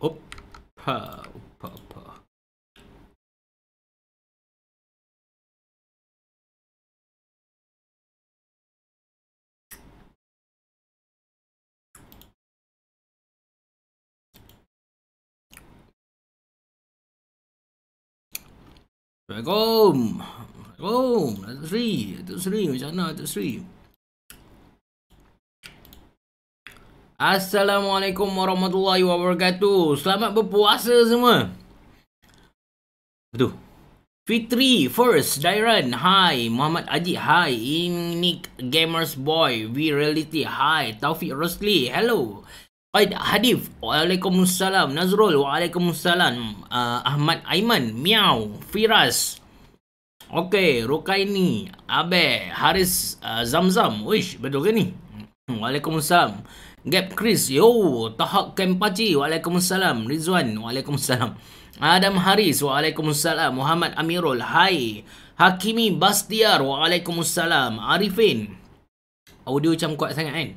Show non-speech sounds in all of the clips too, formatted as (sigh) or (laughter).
Oppa, oppa, oppa. Back home, back home, That's the three, at the three, Hosanna at three. Assalamualaikum warahmatullahi wabarakatuh. Selamat berpuasa semua. Betul. Fitri first, Dairan, hi, Muhammad Aji, hi, Inik Gamers Boy, V Reality, hi, Taufik Rosli, hello, Aid Hadif, Waalaikumsalam, Nazrul, Waalaikumsalam, uh, Ahmad Aiman, Miau, Firas, Okay, Rukaini, Abe, Haris, uh, Zamzam, Wish, betul ke ni? Hmm, Waalaikumsalam. Gap Chris, yo, Tahak Kempaci, Waalaikumsalam, Rizwan, Waalaikumsalam, Adam Haris, Waalaikumsalam, Muhammad Amirul, Hai, Hakimi Bastiar, Waalaikumsalam, Arifin, audio macam kuat sangat kan?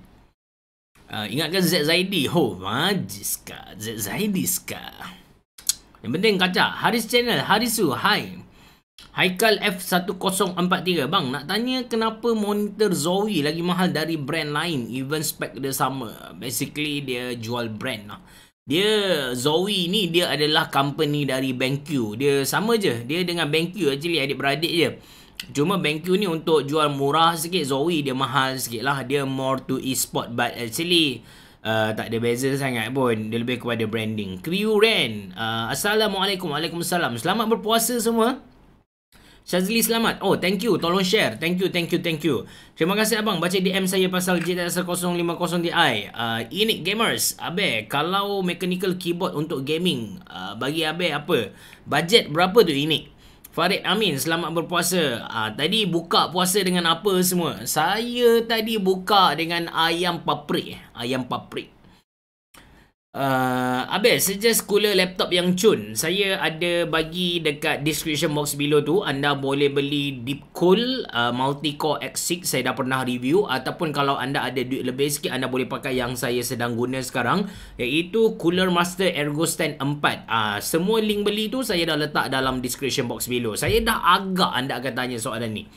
Uh, ingatkan Z Zaidi, ho, majis kah, Z Zaidi kah? Yang penting kaca, Haris Channel, Harisu, Hai, Haikal F1043 Bang, nak tanya kenapa monitor Zowie lagi mahal dari brand lain Even spec dia sama Basically dia jual brand lah Dia, Zowie ni dia adalah company dari BenQ Dia sama je, dia dengan BenQ actually adik-beradik je Cuma BenQ ni untuk jual murah sikit Zowie dia mahal sikit lah Dia more to e-sport But actually Uh, tak ada beza sangat pun Dia lebih kepada branding Crew Ren uh, Assalamualaikum Waalaikumsalam Selamat berpuasa semua Shazli selamat. Oh, thank you. Tolong share. Thank you, thank you, thank you. Terima kasih abang. Baca DM saya pasal JTSR050DI. Uh, Init Gamers. Abe, kalau mechanical keyboard untuk gaming, uh, bagi Abe apa? Budget berapa tu Init? Farid Amin, selamat berpuasa. Uh, tadi buka puasa dengan apa semua? Saya tadi buka dengan ayam paprik. Ayam paprik. Uh, Abel, suggest cooler laptop yang cun. Saya ada bagi dekat description box below tu. Anda boleh beli Deepcool uh, ah, Core X6. Saya dah pernah review. Ataupun kalau anda ada duit lebih sikit, anda boleh pakai yang saya sedang guna sekarang. Iaitu Cooler Master Ergo Ergostan 4. Uh, ah, semua link beli tu saya dah letak dalam description box below. Saya dah agak anda akan tanya soalan ni.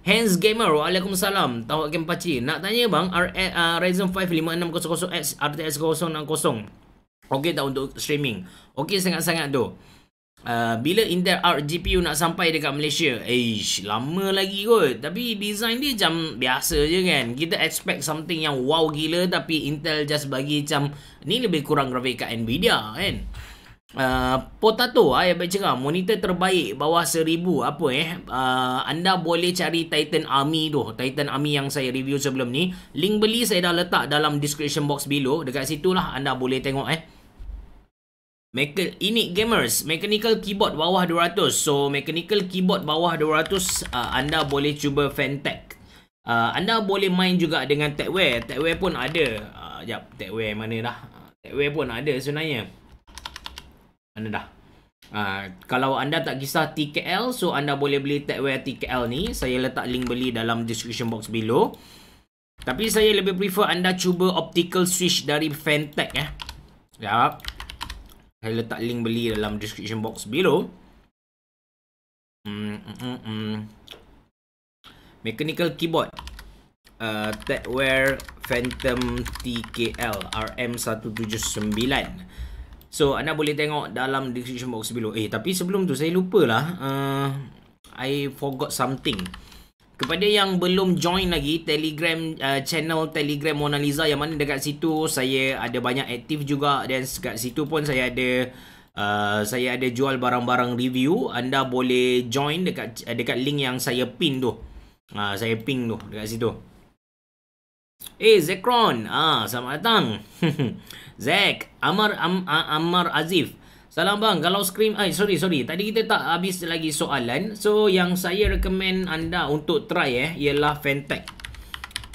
Hands Gamer, Waalaikumsalam. Tahu Game Paci. Nak tanya bang, R- eh, uh, Ryzen 5 5600X RTX 060. Okey tak untuk streaming? Okey sangat-sangat tu. Uh, bila Intel Art GPU nak sampai dekat Malaysia? Eish, lama lagi kot. Tapi design dia macam biasa je kan. Kita expect something yang wow gila tapi Intel just bagi macam ni lebih kurang grafik kat Nvidia kan. Uh, potato ah yang baik cakap monitor terbaik bawah seribu apa eh uh, anda boleh cari Titan Army tu Titan Army yang saya review sebelum ni link beli saya dah letak dalam description box below dekat situlah anda boleh tengok eh Mecha- ini gamers mechanical keyboard bawah 200 so mechanical keyboard bawah 200 uh, ah, anda boleh cuba Fantech uh, anda boleh main juga dengan Techware Techware pun ada uh, jap Techware mana dah Techware pun ada sebenarnya so, mana dah? Uh, kalau anda tak kisah TKL, so anda boleh beli Techwear TKL ni. Saya letak link beli dalam description box below. Tapi saya lebih prefer anda cuba optical switch dari Fantech eh. Ya. Saya letak link beli dalam description box below. Hmm, hmm, hmm. hmm. Mechanical keyboard. Uh, ah, Techwear Phantom TKL RM179. So anda boleh tengok dalam description box below Eh tapi sebelum tu saya lupalah uh, I forgot something Kepada yang belum join lagi Telegram uh, channel Telegram Mona Lisa Yang mana dekat situ saya ada banyak aktif juga Dan dekat situ pun saya ada uh, Saya ada jual barang-barang review Anda boleh join dekat uh, dekat link yang saya pin tu uh, Saya pin tu dekat situ Eh Zekron, ah, selamat datang (laughs) Zack, Amar Am, uh, Amar Azif. Salam bang, kalau scream eh sorry sorry, tadi kita tak habis lagi soalan. So yang saya recommend anda untuk try eh ialah Fentech.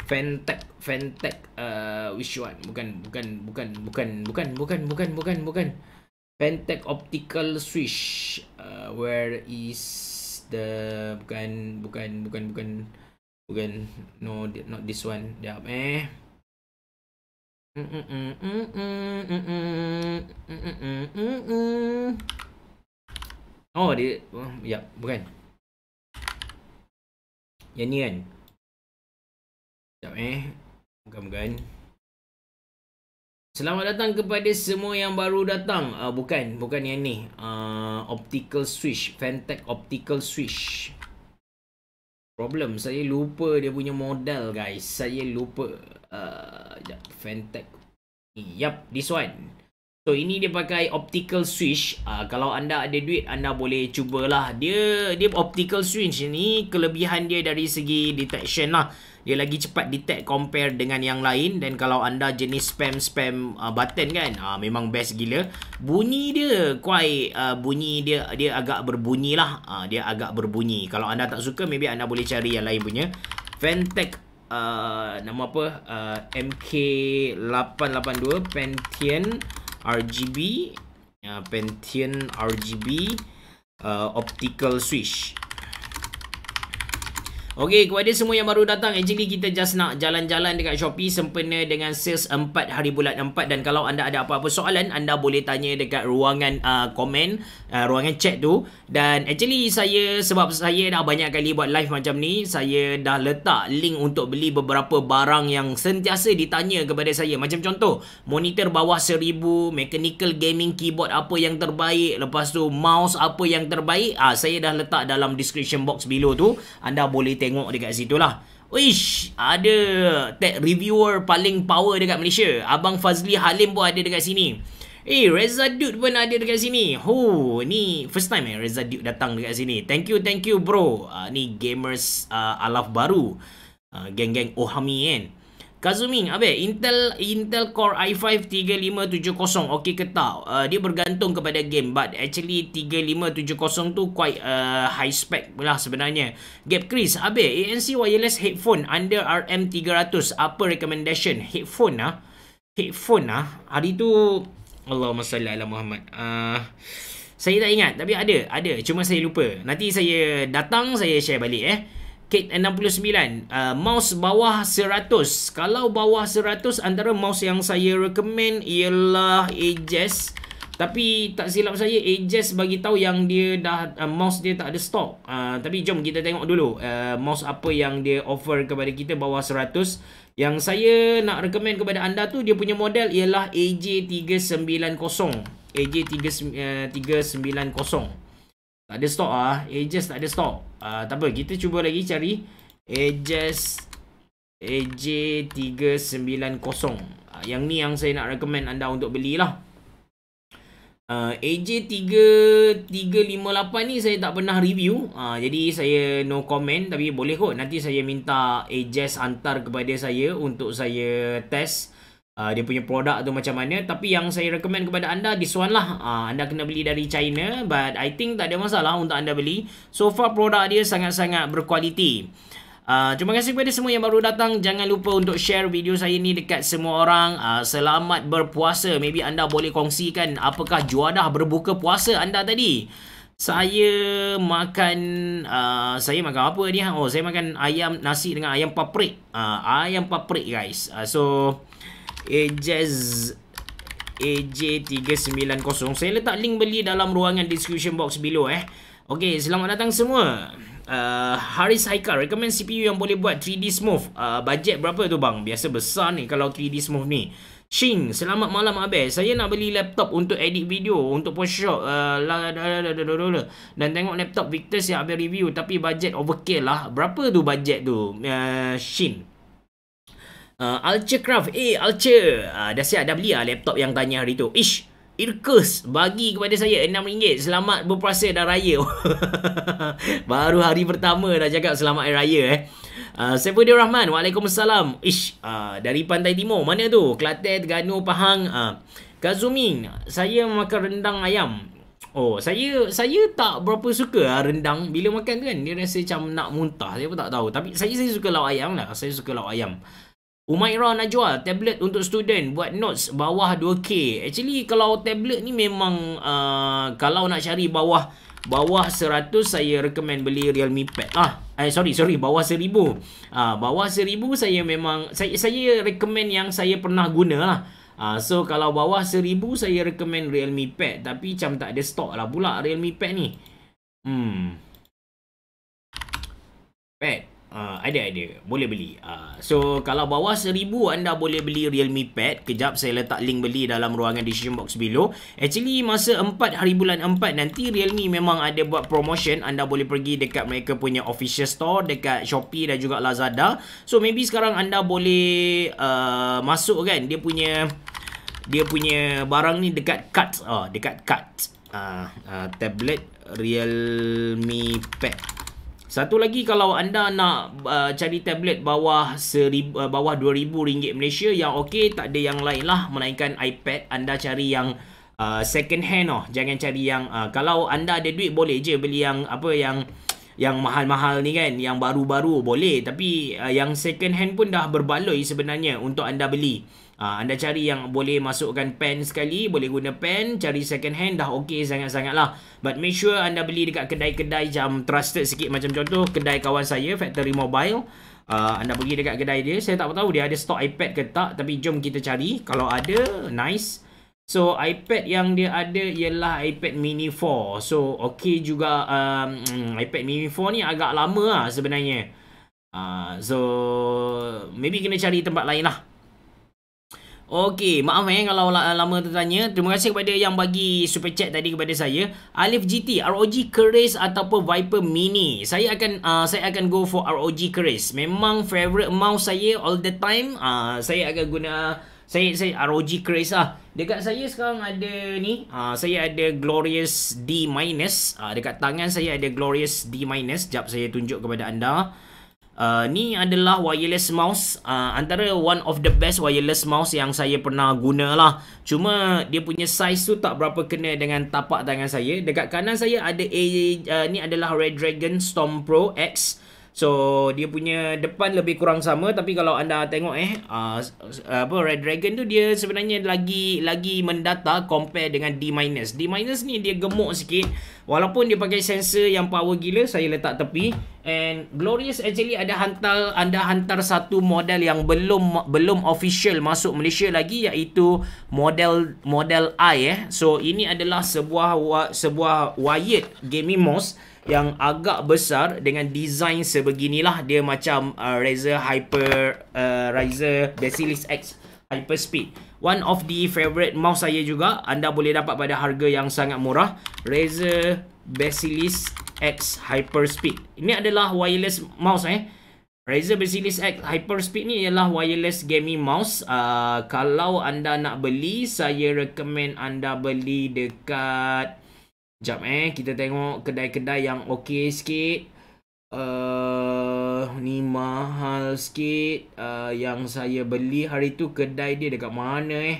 Fentech, Fentech uh, which one? Bukan bukan bukan bukan bukan bukan bukan bukan bukan. Fentech optical switch. Uh, where is the bukan bukan bukan bukan bukan no not this one. Jap eh. Oh dia oh, Ya bukan Yang ni kan Sekejap eh Bukan-bukan Selamat datang kepada semua yang baru datang uh, Bukan Bukan yang ni uh, Optical Switch Fantech Optical Switch Problem saya lupa dia punya modal guys. Saya lupa uh, a Fentech. this one. So ini dia pakai optical switch. Uh, kalau anda ada duit anda boleh cubalah. Dia dia optical switch ni kelebihan dia dari segi detection lah. Dia lagi cepat detect compare dengan yang lain dan kalau anda jenis spam spam uh, button kan uh, memang best gila. Bunyi dia kuai uh, bunyi dia dia agak berbunyi lah. Uh, dia agak berbunyi. Kalau anda tak suka maybe anda boleh cari yang lain punya. Fantech uh, nama apa? Uh, MK882 Pentian RGB uh, Pentium RGB uh, optical switch Okey, kepada semua yang baru datang, actually kita just nak jalan-jalan dekat Shopee sempena dengan sales 4 hari bulan 4 dan kalau anda ada apa-apa soalan, anda boleh tanya dekat ruangan uh, komen, uh, ruangan chat tu. Dan actually saya sebab saya dah banyak kali buat live macam ni, saya dah letak link untuk beli beberapa barang yang sentiasa ditanya kepada saya. Macam contoh, monitor bawah 1000, mechanical gaming keyboard apa yang terbaik, lepas tu mouse apa yang terbaik, ah uh, saya dah letak dalam description box below tu. Anda boleh tengok dekat situ lah Wish ada tech reviewer paling power dekat Malaysia Abang Fazli Halim pun ada dekat sini Eh Reza Dude pun ada dekat sini Ho oh, ni first time eh Reza Dude datang dekat sini Thank you thank you bro uh, Ni gamers uh, alaf baru uh, Geng-geng Ohami kan eh? Kazumi, abe Intel Intel Core i5 3570 okey ke tak? Uh, dia bergantung kepada game but actually 3570 tu quite uh, high spec lah sebenarnya. Gap Chris, abe ANC wireless headphone under RM300 apa recommendation headphone ah? Headphone ah? Hari tu Allah masalah Allah Muhammad. Uh, saya tak ingat tapi ada, ada. Cuma saya lupa. Nanti saya datang saya share balik eh. Kate 69 uh, mouse bawah 100 kalau bawah 100 antara mouse yang saya recommend ialah Aegis tapi tak silap saya Aegis bagi tahu yang dia dah uh, mouse dia tak ada stock uh, ah, tapi jom kita tengok dulu uh, mouse apa yang dia offer kepada kita bawah 100 yang saya nak recommend kepada anda tu dia punya model ialah AJ390 AJ390 tak ada stock ah. Ages eh, tak ada stock. Ah, tak apa. Kita cuba lagi cari. Ages. AJ390. Uh, yang ni yang saya nak recommend anda untuk belilah. Uh, ah, AJ358 ni saya tak pernah review. Uh, jadi saya no comment. Tapi boleh kot. Nanti saya minta Ages hantar kepada saya. Untuk saya test uh, dia punya produk tu macam mana tapi yang saya recommend kepada anda this one lah uh, anda kena beli dari China but I think tak ada masalah untuk anda beli so far produk dia sangat-sangat berkualiti Uh, terima kasih kepada semua yang baru datang Jangan lupa untuk share video saya ni Dekat semua orang uh, Selamat berpuasa Maybe anda boleh kongsikan Apakah juadah berbuka puasa anda tadi Saya makan uh, Saya makan apa ni Oh saya makan ayam nasi dengan ayam paprik uh, Ayam paprik guys uh, So AJ390 Saya letak link beli dalam ruangan description box below eh Okay, selamat datang semua uh, Haris Haikal Recommend CPU yang boleh buat 3D smooth uh, Budget berapa tu bang? Biasa besar ni kalau 3D smooth ni Shing, selamat malam Abel. Saya nak beli laptop untuk edit video untuk Photoshop uh, dan tengok laptop Victor yang Abel review tapi budget overkill lah. Berapa tu budget tu? Uh, Shing uh, Alcher Craft Eh Alce uh, Dah siap dah beli lah laptop yang tanya hari tu Ish Irkus bagi kepada saya RM6 Selamat berpuasa dan raya (laughs) Baru hari pertama dah cakap selamat raya eh Uh, Saya Fudio Rahman Waalaikumsalam Ish uh, Dari Pantai Timur Mana tu? Kelantan, Terengganu, Pahang uh, Kazuming Saya makan rendang ayam Oh saya saya tak berapa suka uh, rendang Bila makan tu kan Dia rasa macam nak muntah Saya pun tak tahu Tapi saya saya suka lauk ayam lah Saya suka lauk ayam uh, Umairah nak jual tablet untuk student buat notes bawah 2K. Actually kalau tablet ni memang uh, kalau nak cari bawah bawah 100 saya recommend beli Realme Pad lah. Eh sorry sorry bawah 1000. Uh, ah, bawah 1000 saya memang saya saya recommend yang saya pernah guna lah. Uh, so kalau bawah 1000 saya recommend Realme Pad tapi macam tak ada stok lah pula Realme Pad ni. Hmm. Pad. Uh, ada ada boleh beli. Uh, so kalau bawah seribu anda boleh beli Realme Pad. Kejap saya letak link beli dalam ruangan description box below. Actually masa 4 hari bulan 4 nanti Realme memang ada buat promotion. Anda boleh pergi dekat mereka punya official store dekat Shopee dan juga Lazada. So maybe sekarang anda boleh uh, masuk kan dia punya dia punya barang ni dekat cut uh, dekat cut uh, uh, tablet Realme Pad. Satu lagi kalau anda nak uh, cari tablet bawah seribu, uh, bawah RM2,000 Malaysia yang okey tak ada yang lain lah menaikkan iPad anda cari yang uh, second hand oh. Jangan cari yang uh, kalau anda ada duit boleh je beli yang apa yang yang mahal-mahal ni kan yang baru-baru boleh tapi uh, yang second hand pun dah berbaloi sebenarnya untuk anda beli. Uh, anda cari yang boleh masukkan pen sekali, boleh guna pen, cari second hand dah okey sangat-sangat lah. But make sure anda beli dekat kedai-kedai jam trusted sikit macam contoh kedai kawan saya Factory Mobile. Uh, anda pergi dekat kedai dia, saya tak tahu dia ada stok iPad ke tak tapi jom kita cari. Kalau ada, nice. So iPad yang dia ada ialah iPad Mini 4. So okey juga um, mm, iPad Mini 4 ni agak lama lah sebenarnya. Uh, so maybe kena cari tempat lain lah. Okey, maaf eh kalau lama tertanya. Terima kasih kepada yang bagi super chat tadi kepada saya. Alif GT, ROG Keris ataupun Viper Mini. Saya akan uh, saya akan go for ROG Keris. Memang favorite mouse saya all the time. Uh, saya akan guna saya saya ROG Keris lah. Dekat saya sekarang ada ni. Uh, saya ada Glorious D minus. Uh, dekat tangan saya ada Glorious D minus. Jap saya tunjuk kepada anda. Uh, ni adalah wireless mouse uh, Antara one of the best wireless mouse yang saya pernah guna lah Cuma dia punya size tu tak berapa kena dengan tapak tangan saya Dekat kanan saya ada A, uh, Ni adalah Red Dragon Storm Pro X uh, So dia punya depan lebih kurang sama tapi kalau anda tengok eh uh, apa Red Dragon tu dia sebenarnya lagi lagi mendata compare dengan D-. minus D- minus ni dia gemuk sikit walaupun dia pakai sensor yang power gila saya letak tepi and Glorious actually ada hantar anda hantar satu model yang belum belum official masuk Malaysia lagi iaitu model model I eh. So ini adalah sebuah sebuah wired gaming mouse yang agak besar dengan design sebeginilah dia macam uh, Razer Hyper uh, Razer Basilis X Hyper Speed. One of the favorite mouse saya juga. Anda boleh dapat pada harga yang sangat murah. Razer Basilis X Hyper Speed. Ini adalah wireless mouse eh. Razer Basilis X Hyper Speed ni ialah wireless gaming mouse. Uh, kalau anda nak beli, saya recommend anda beli dekat Sekejap eh. Kita tengok kedai-kedai yang okey sikit. Uh, ni mahal sikit. Uh, yang saya beli hari tu kedai dia dekat mana eh.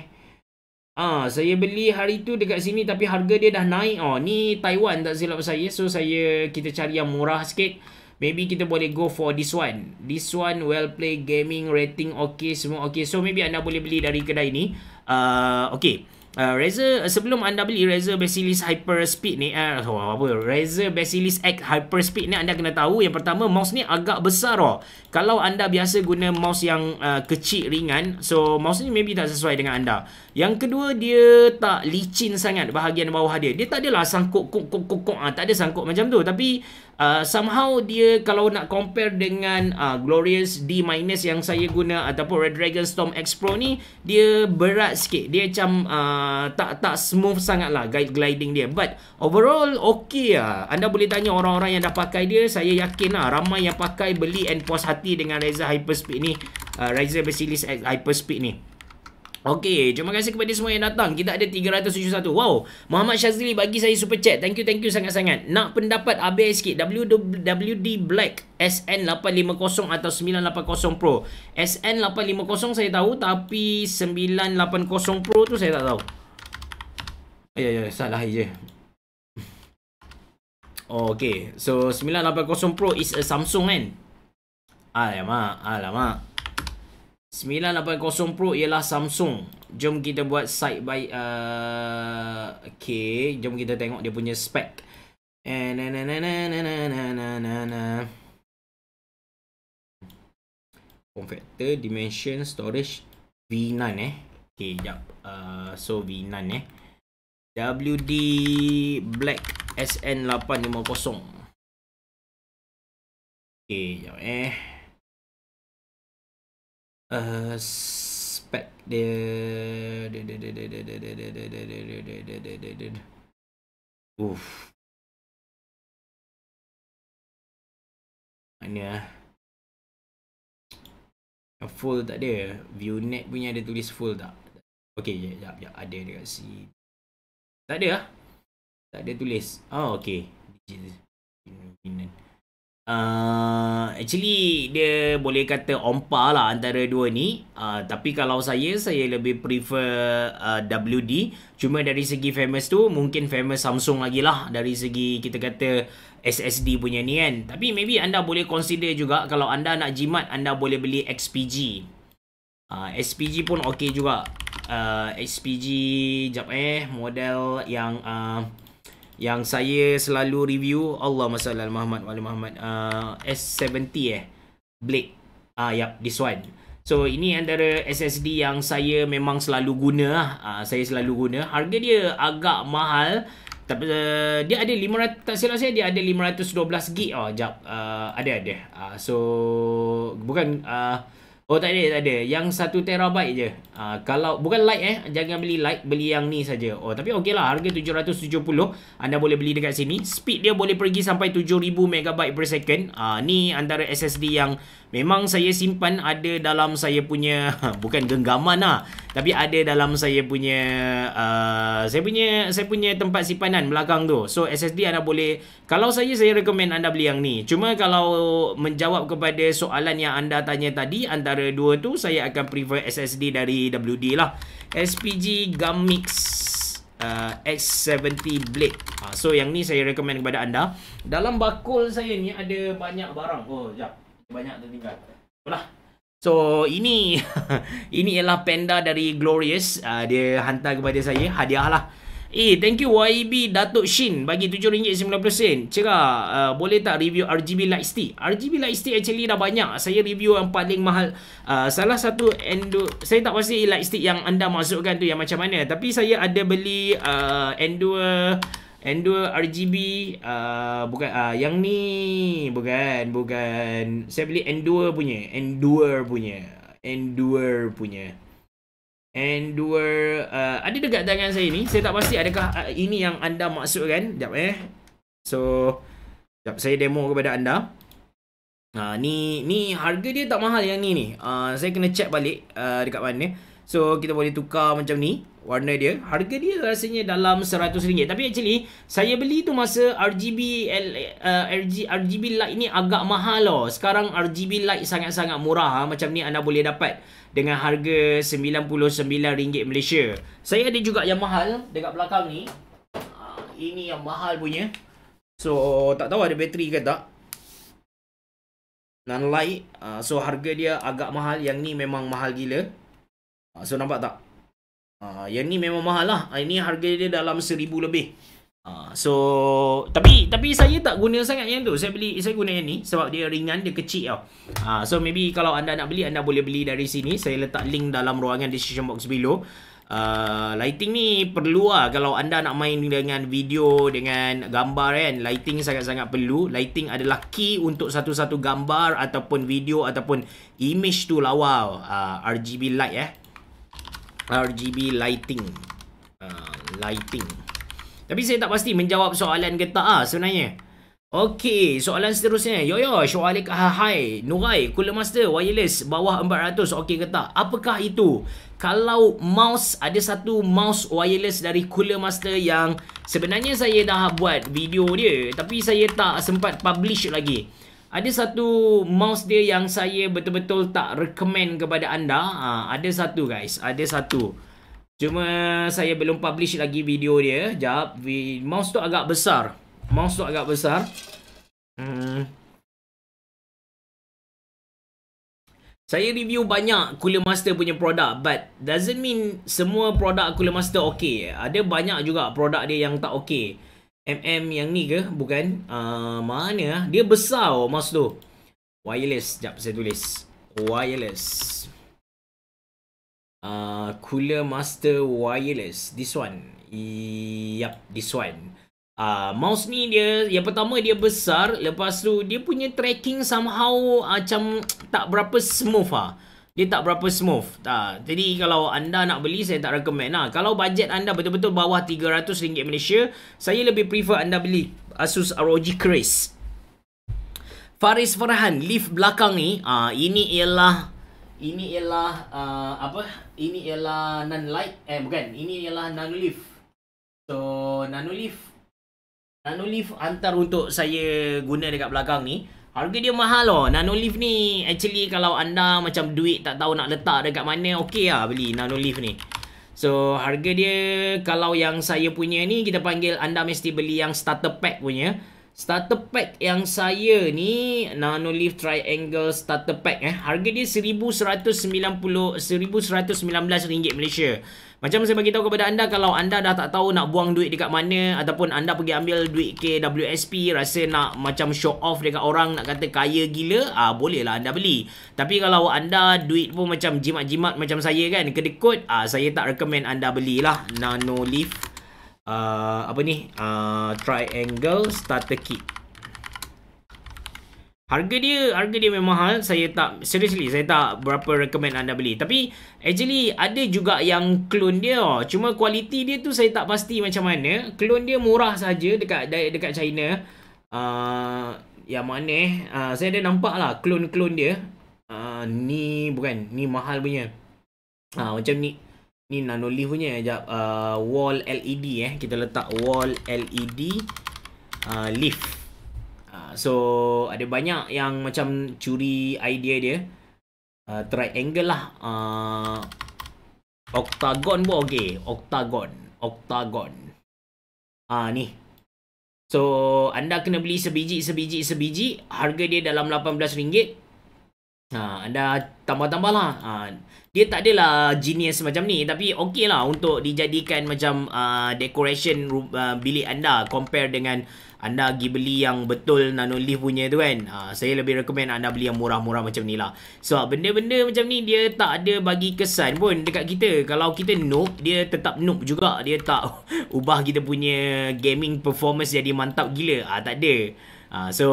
Ah, saya beli hari tu dekat sini tapi harga dia dah naik. Oh, ni Taiwan tak silap saya. So saya kita cari yang murah sikit. Maybe kita boleh go for this one. This one well play gaming rating okay semua okay. So maybe anda boleh beli dari kedai ni. Ah, uh, okay uh, Razer eh, sebelum anda beli Razer Basilis Hyper Speed ni uh, oh, apa Razer Basilis X Speed ni anda kena tahu yang pertama mouse ni agak besar oh. Kalau anda biasa guna mouse yang uh, kecil ringan, so mouse ni maybe tak sesuai dengan anda. Yang kedua dia tak licin sangat bahagian bawah dia. Dia tak adalah sangkut kok kok kok ah, tak ada sangkut macam tu tapi Uh, somehow dia kalau nak compare dengan uh, Glorious D- minus yang saya guna ataupun Red Dragon Storm X Pro ni dia berat sikit. Dia macam uh, tak tak smooth sangat lah guide gliding dia. But overall okay lah. Anda boleh tanya orang-orang yang dah pakai dia. Saya yakin lah ramai yang pakai beli and puas hati dengan Razer Hyperspeed ni. Uh, Razer Basilis Hyperspeed ni. Okay, terima kasih kepada semua yang datang. Kita ada 371. Wow, Muhammad Syazli bagi saya super chat. Thank you, thank you sangat-sangat. Nak pendapat ABS sikit. WWD Black SN850 atau 980 Pro. SN850 saya tahu tapi 980 Pro tu saya tak tahu. Ya, ya, ya salah je. Oh, okay. So, 980 Pro is a Samsung kan? Alamak, alamak. 980 Pro ialah Samsung. Jom kita buat side by uh, okay, jom kita tengok dia punya spek. Na na na Form factor, dimension, storage V9 eh. Okay, jap. Uh, so V9 eh. WD Black SN850. Okay, jap eh uh, spec dia de de de de de de de de de de de de de de de de de Uf. Mana ah? Uh, full tak de View net punya ada tulis full tak? Okey, jap jap ada dekat sini. Tak de ah. Tak de tulis. Oh, okey. Uh, actually dia boleh kata on par lah antara dua ni uh, Tapi kalau saya, saya lebih prefer uh, ah, WD Cuma dari segi famous tu, mungkin famous Samsung lagi lah Dari segi kita kata SSD punya ni kan Tapi maybe anda boleh consider juga Kalau anda nak jimat, anda boleh beli XPG uh, XPG pun okey juga uh, XPG, jap eh, model yang... Uh, yang saya selalu review Allah masallallahu Muhammad wa Muhammad uh, S70 eh Blake ah uh, yep this one so ini antara SSD yang saya memang selalu guna uh, saya selalu guna harga dia agak mahal tapi uh, dia ada 500 tak silap saya dia ada 512 gig oh jap uh, ada ada uh, so bukan uh, Oh tak ada, tak ada. Yang 1 terabyte je. Uh, kalau bukan light eh, jangan beli light, beli yang ni saja. Oh tapi lah harga 770, anda boleh beli dekat sini. Speed dia boleh pergi sampai 7000 megabyte per second. Ah uh, ni antara SSD yang Memang saya simpan ada dalam saya punya (laughs) bukan genggaman lah tapi ada dalam saya punya uh, saya punya saya punya tempat simpanan belakang tu. So SSD anda boleh kalau saya saya recommend anda beli yang ni. Cuma kalau menjawab kepada soalan yang anda tanya tadi antara dua tu saya akan prefer SSD dari WD lah. SPG Gamix uh, X70 Blade. Uh, so yang ni saya recommend kepada anda. Dalam bakul saya ni ada banyak barang. Oh, jap banyak tertinggal. Itulah. So ini (laughs) ini ialah panda dari Glorious. Uh, dia hantar kepada saya hadiah lah. Eh, thank you YB Datuk Shin bagi RM7.90. Cerah, uh, boleh tak review RGB light stick? RGB light stick actually dah banyak. Saya review yang paling mahal. Uh, salah satu endo... Saya tak pasti light stick yang anda masukkan tu yang macam mana. Tapi saya ada beli uh, endo... N2 RGB uh, bukan uh, yang ni bukan bukan saya beli N2 punya N2 punya N2 punya N2 uh, ada dekat tangan saya ni saya tak pasti adakah uh, ini yang anda maksudkan jap eh so jap saya demo kepada anda ha uh, ni ni harga dia tak mahal yang ni ni uh, saya kena check balik uh, dekat mana so kita boleh tukar macam ni warna dia harga dia rasanya dalam RM100 tapi actually saya beli tu masa RGB L, uh, eh, RG, RGB light ni agak mahal lah sekarang RGB light sangat-sangat murah ha. macam ni anda boleh dapat dengan harga RM99 Malaysia saya ada juga yang mahal dekat belakang ni ah, ini yang mahal punya so tak tahu ada bateri ke tak non light ah, so harga dia agak mahal yang ni memang mahal gila so nampak tak Ah, yang ni memang mahal lah. Ah, ini harga dia dalam seribu lebih. Uh, so tapi tapi saya tak guna sangat yang tu. Saya beli saya guna yang ni sebab dia ringan, dia kecil tau. Uh, so maybe kalau anda nak beli anda boleh beli dari sini. Saya letak link dalam ruangan description box below. Uh, lighting ni perlu lah kalau anda nak main dengan video dengan gambar kan lighting sangat-sangat perlu lighting adalah key untuk satu-satu gambar ataupun video ataupun image tu lawa uh, RGB light eh RGB lighting. Uh, lighting. Tapi saya tak pasti menjawab soalan ke tak ah sebenarnya. Okey, soalan seterusnya. Yo yo, Shoalik ah, Hai, Nurai, Cooler Master wireless bawah 400 okey ke tak? Apakah itu? Kalau mouse ada satu mouse wireless dari Cooler Master yang sebenarnya saya dah buat video dia tapi saya tak sempat publish lagi. Ada satu mouse dia yang saya betul-betul tak recommend kepada anda. Ha, ada satu guys. Ada satu. Cuma saya belum publish lagi video dia. Sekejap. Mouse tu agak besar. Mouse tu agak besar. Hmm. Saya review banyak Cooler Master punya produk but doesn't mean semua produk Cooler Master okay. Ada banyak juga produk dia yang tak okay. MM yang ni ke? Bukan. Uh, mana? Dia besar oh, mouse tu. Wireless. Sekejap saya tulis. Wireless. Uh, Cooler Master Wireless. This one. Yup. This one. Uh, mouse ni dia, yang pertama dia besar. Lepas tu, dia punya tracking somehow uh, tak berapa smooth lah dia tak berapa smooth. Ha. Jadi kalau anda nak beli, saya tak recommend. Ha. Kalau bajet anda betul-betul bawah RM300 Malaysia, saya lebih prefer anda beli Asus ROG Crace. Faris Farhan, leaf belakang ni, ha, ini ialah, ini ialah, uh, apa, ini ialah nan light eh bukan, ini ialah nan leaf. So, nan leaf, nan leaf antar untuk saya guna dekat belakang ni. Harga dia mahal Nano Leaf ni actually kalau anda macam duit tak tahu nak letak dekat mana, okey lah beli Nano Leaf ni. So, harga dia kalau yang saya punya ni, kita panggil anda mesti beli yang starter pack punya. Starter pack yang saya ni, Nano Leaf Triangle Starter Pack eh. Harga dia RM1,190, RM1,119 Malaysia. Macam saya bagi tahu kepada anda kalau anda dah tak tahu nak buang duit dekat mana ataupun anda pergi ambil duit ke WSP rasa nak macam show off dekat orang nak kata kaya gila, ah bolehlah anda beli. Tapi kalau anda duit pun macam jimat-jimat macam saya kan, kedekut, ah saya tak recommend anda belilah Nano Leaf uh, apa ni? Uh, triangle starter kit. Harga dia, harga dia memang mahal. Saya tak, seriously, saya tak berapa recommend anda beli. Tapi, actually, ada juga yang clone dia. Oh. Cuma kualiti dia tu saya tak pasti macam mana. Clone dia murah saja dekat dekat China. Uh, yang mana eh. Uh, saya ada nampak lah clone-clone dia. Uh, ni bukan, ni mahal punya. Uh, macam ni. Ni nano leaf punya. Sekejap. Uh, wall LED eh. Kita letak wall LED uh, leaf so ada banyak yang macam curi idea dia uh, triangle lah uh, octagon pun okey octagon octagon ah uh, ni so anda kena beli sebiji sebiji sebiji harga dia dalam RM18 ha uh, anda tambah-tambah lah uh, dia tak adalah genius macam ni tapi okey lah untuk dijadikan macam uh, decoration uh, bilik anda compare dengan anda pergi beli yang betul nano leaf punya tu kan ha, saya lebih recommend anda beli yang murah-murah macam ni lah sebab benda-benda macam ni dia tak ada bagi kesan pun dekat kita kalau kita noob dia tetap noob juga dia tak (laughs) ubah kita punya gaming performance jadi mantap gila ha, tak ada ha, so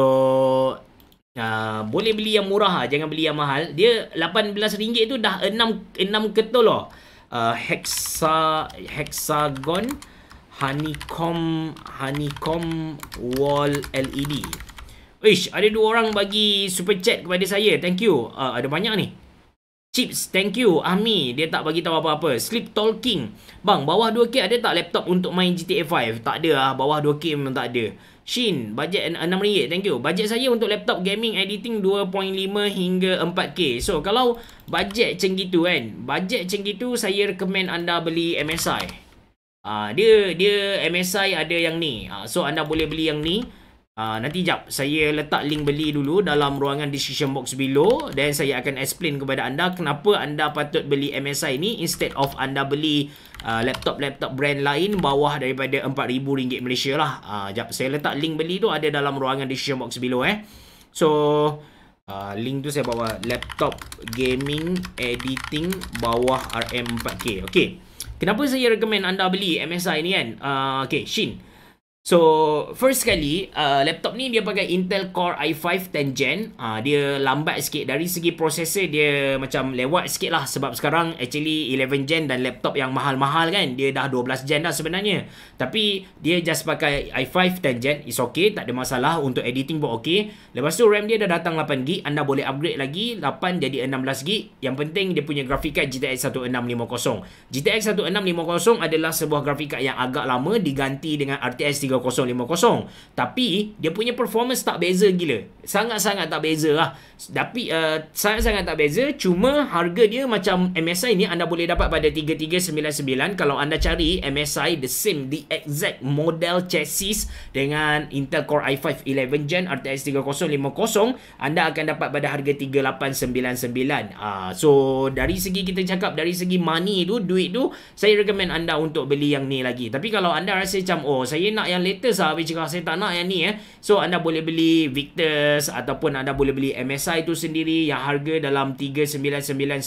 Uh, boleh beli yang murah lah. Jangan beli yang mahal. Dia RM18 tu dah 6, 6 ketul lah. Uh, hexa, hexagon. Hexagon honeycomb honeycomb wall LED. Ish, ada dua orang bagi super chat kepada saya. Thank you. Uh, ada banyak ni. Chips, thank you. Ami, dia tak bagi tahu apa-apa. Sleep talking. Bang, bawah 2K ada tak laptop untuk main GTA 5? Tak ada ah, bawah 2K memang tak ada. Shin, bajet RM6. Thank you. Bajet saya untuk laptop gaming editing 2.5 hingga 4K. So, kalau bajet macam gitu kan. Bajet macam gitu, saya recommend anda beli MSI. Uh, dia dia MSI ada yang ni. Uh, so anda boleh beli yang ni. Uh, nanti jap saya letak link beli dulu dalam ruangan decision box below dan saya akan explain kepada anda kenapa anda patut beli MSI ni instead of anda beli laptop-laptop uh, brand lain bawah daripada RM4,000 Malaysia lah. Uh, jap saya letak link beli tu ada dalam ruangan decision box below eh. So uh, link tu saya bawa laptop gaming editing bawah RM4K. Okay. Kenapa saya recommend anda beli MSI ni kan? Uh, okay, Shin. So, first sekali, uh, laptop ni dia pakai Intel Core i5 10th gen. Uh, dia lambat sikit. Dari segi processor, dia macam lewat sikit lah. Sebab sekarang actually 11 gen dan laptop yang mahal-mahal kan. Dia dah 12 gen dah sebenarnya. Tapi, dia just pakai i5 10th gen. It's okay. Tak ada masalah. Untuk editing pun okay. Lepas tu, RAM dia dah datang 8GB. Anda boleh upgrade lagi. 8 jadi 16GB. Yang penting, dia punya grafik card GTX 1650. GTX 1650 adalah sebuah grafik card yang agak lama. Diganti dengan RTX 3 2-0, 5-0. Tapi, dia punya performance tak beza gila. Sangat-sangat tak beza lah. Tapi uh, eh, sangat-sangat tak beza. Cuma harga dia macam MSI ni anda boleh dapat pada 3399. Kalau anda cari MSI the same, the exact model chassis dengan Intel Core i5 11 Gen RTX 3050, anda akan dapat pada harga 3899. Uh, ah, so dari segi kita cakap, dari segi money tu, duit tu, saya recommend anda untuk beli yang ni lagi. Tapi kalau anda rasa macam, oh saya nak yang latest lah, tapi cakap saya tak nak yang ni eh. So anda boleh beli Victus ataupun anda boleh beli MSI Sai tu sendiri yang harga dalam 3999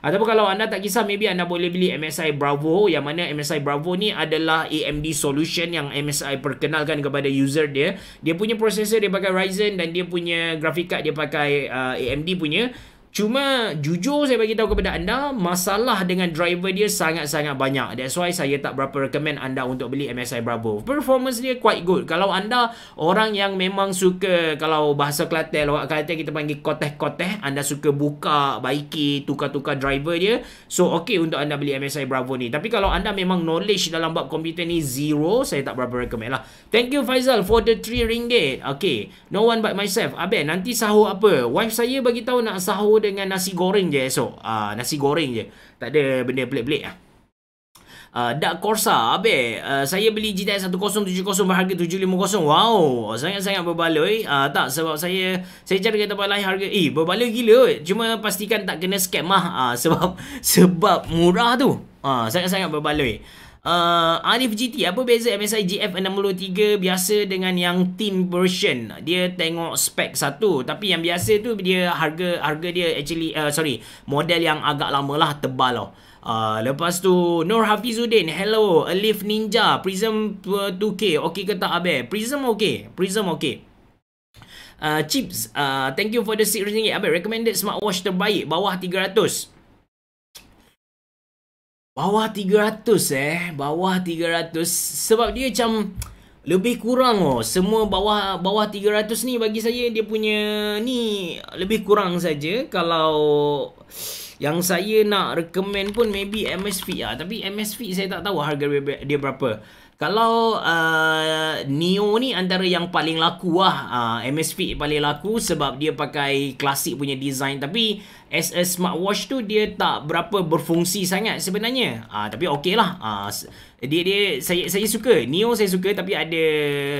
ataupun kalau anda tak kisah maybe anda boleh beli MSI Bravo yang mana MSI Bravo ni adalah AMD solution yang MSI perkenalkan kepada user dia dia punya processor dia pakai Ryzen dan dia punya graphic card dia pakai uh, AMD punya Cuma jujur saya bagi tahu kepada anda masalah dengan driver dia sangat-sangat banyak. That's why saya tak berapa recommend anda untuk beli MSI Bravo. Performance dia quite good. Kalau anda orang yang memang suka kalau bahasa Kelantan, lawak Kelantan kita panggil koteh-koteh, anda suka buka, baiki, tukar-tukar driver dia, so okay untuk anda beli MSI Bravo ni. Tapi kalau anda memang knowledge dalam bab komputer ni zero, saya tak berapa recommend lah. Thank you Faizal for the 3 ringgit. Okay. No one but myself. Abang nanti sahur apa? Wife saya bagi tahu nak sahur dengan nasi goreng je esok. Uh, nasi goreng je. Tak ada benda pelik-pelik lah. Uh, Dak Corsa, abe, uh, ah, saya beli GTX 1070 berharga 750. Wow, sangat-sangat berbaloi. Uh, tak, sebab saya saya cari kat balai harga. Eh, berbaloi gila. Cuma pastikan tak kena skam lah. Uh, sebab (laughs) sebab murah tu. Uh, sangat-sangat berbaloi uh, Arif GT apa beza MSI GF63 biasa dengan yang thin version dia tengok spek satu tapi yang biasa tu dia harga harga dia actually uh, sorry model yang agak lamalah tebal lah Uh, lepas tu Nur Hafizuddin Hello Alif Ninja Prism 2K Okay ke tak Abel Prism okay Prism okay uh, Chips uh, Thank you for the RM6 Abel recommended smartwatch terbaik Bawah 300 bawah 300 eh bawah 300 sebab dia macam lebih kurang oh semua bawah bawah 300 ni bagi saya dia punya ni lebih kurang saja kalau yang saya nak recommend pun maybe MSV ah tapi MSV saya tak tahu harga dia berapa kalau uh, Neo ni antara yang paling laku lah uh, ah, MSV paling laku sebab dia pakai klasik punya design tapi as a smartwatch tu dia tak berapa berfungsi sangat sebenarnya. Ah tapi okeylah. Ah dia dia saya saya suka. Neo saya suka tapi ada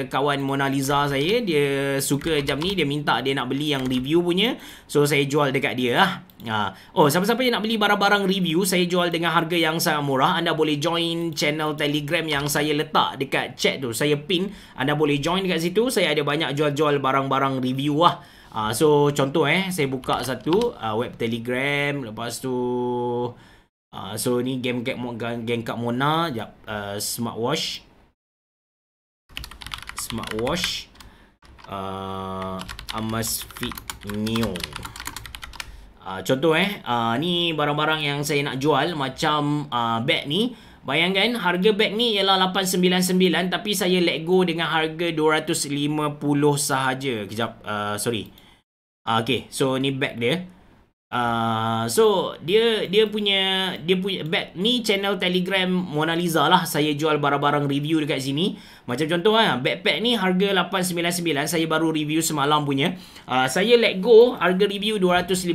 kawan Mona Lisa saya dia suka jam ni dia minta dia nak beli yang review punya. So saya jual dekat dia lah. Ah oh siapa-siapa yang nak beli barang-barang review saya jual dengan harga yang sangat murah. Anda boleh join channel Telegram yang saya letak dekat chat tu. Saya pin, anda boleh join dekat situ. Saya ada banyak jual-jual barang-barang review lah. Uh, so contoh eh, saya buka satu uh, web telegram, lepas tu uh, so ni game game kat Mona, jap uh, smartwatch. Smartwatch. Uh, Amazfit Neo. Uh, contoh eh, uh, ni barang-barang yang saya nak jual macam uh, bag ni. Bayangkan harga bag ni ialah RM899 tapi saya let go dengan harga RM250 sahaja. Kejap, uh, sorry. Uh, okay, so ni bag dia. Uh, so dia dia punya dia punya bag ni channel Telegram Mona Lisa lah. Saya jual barang-barang review dekat sini. Macam contoh ah, backpack ni harga 899, saya baru review semalam punya. Uh, saya let go harga review 250.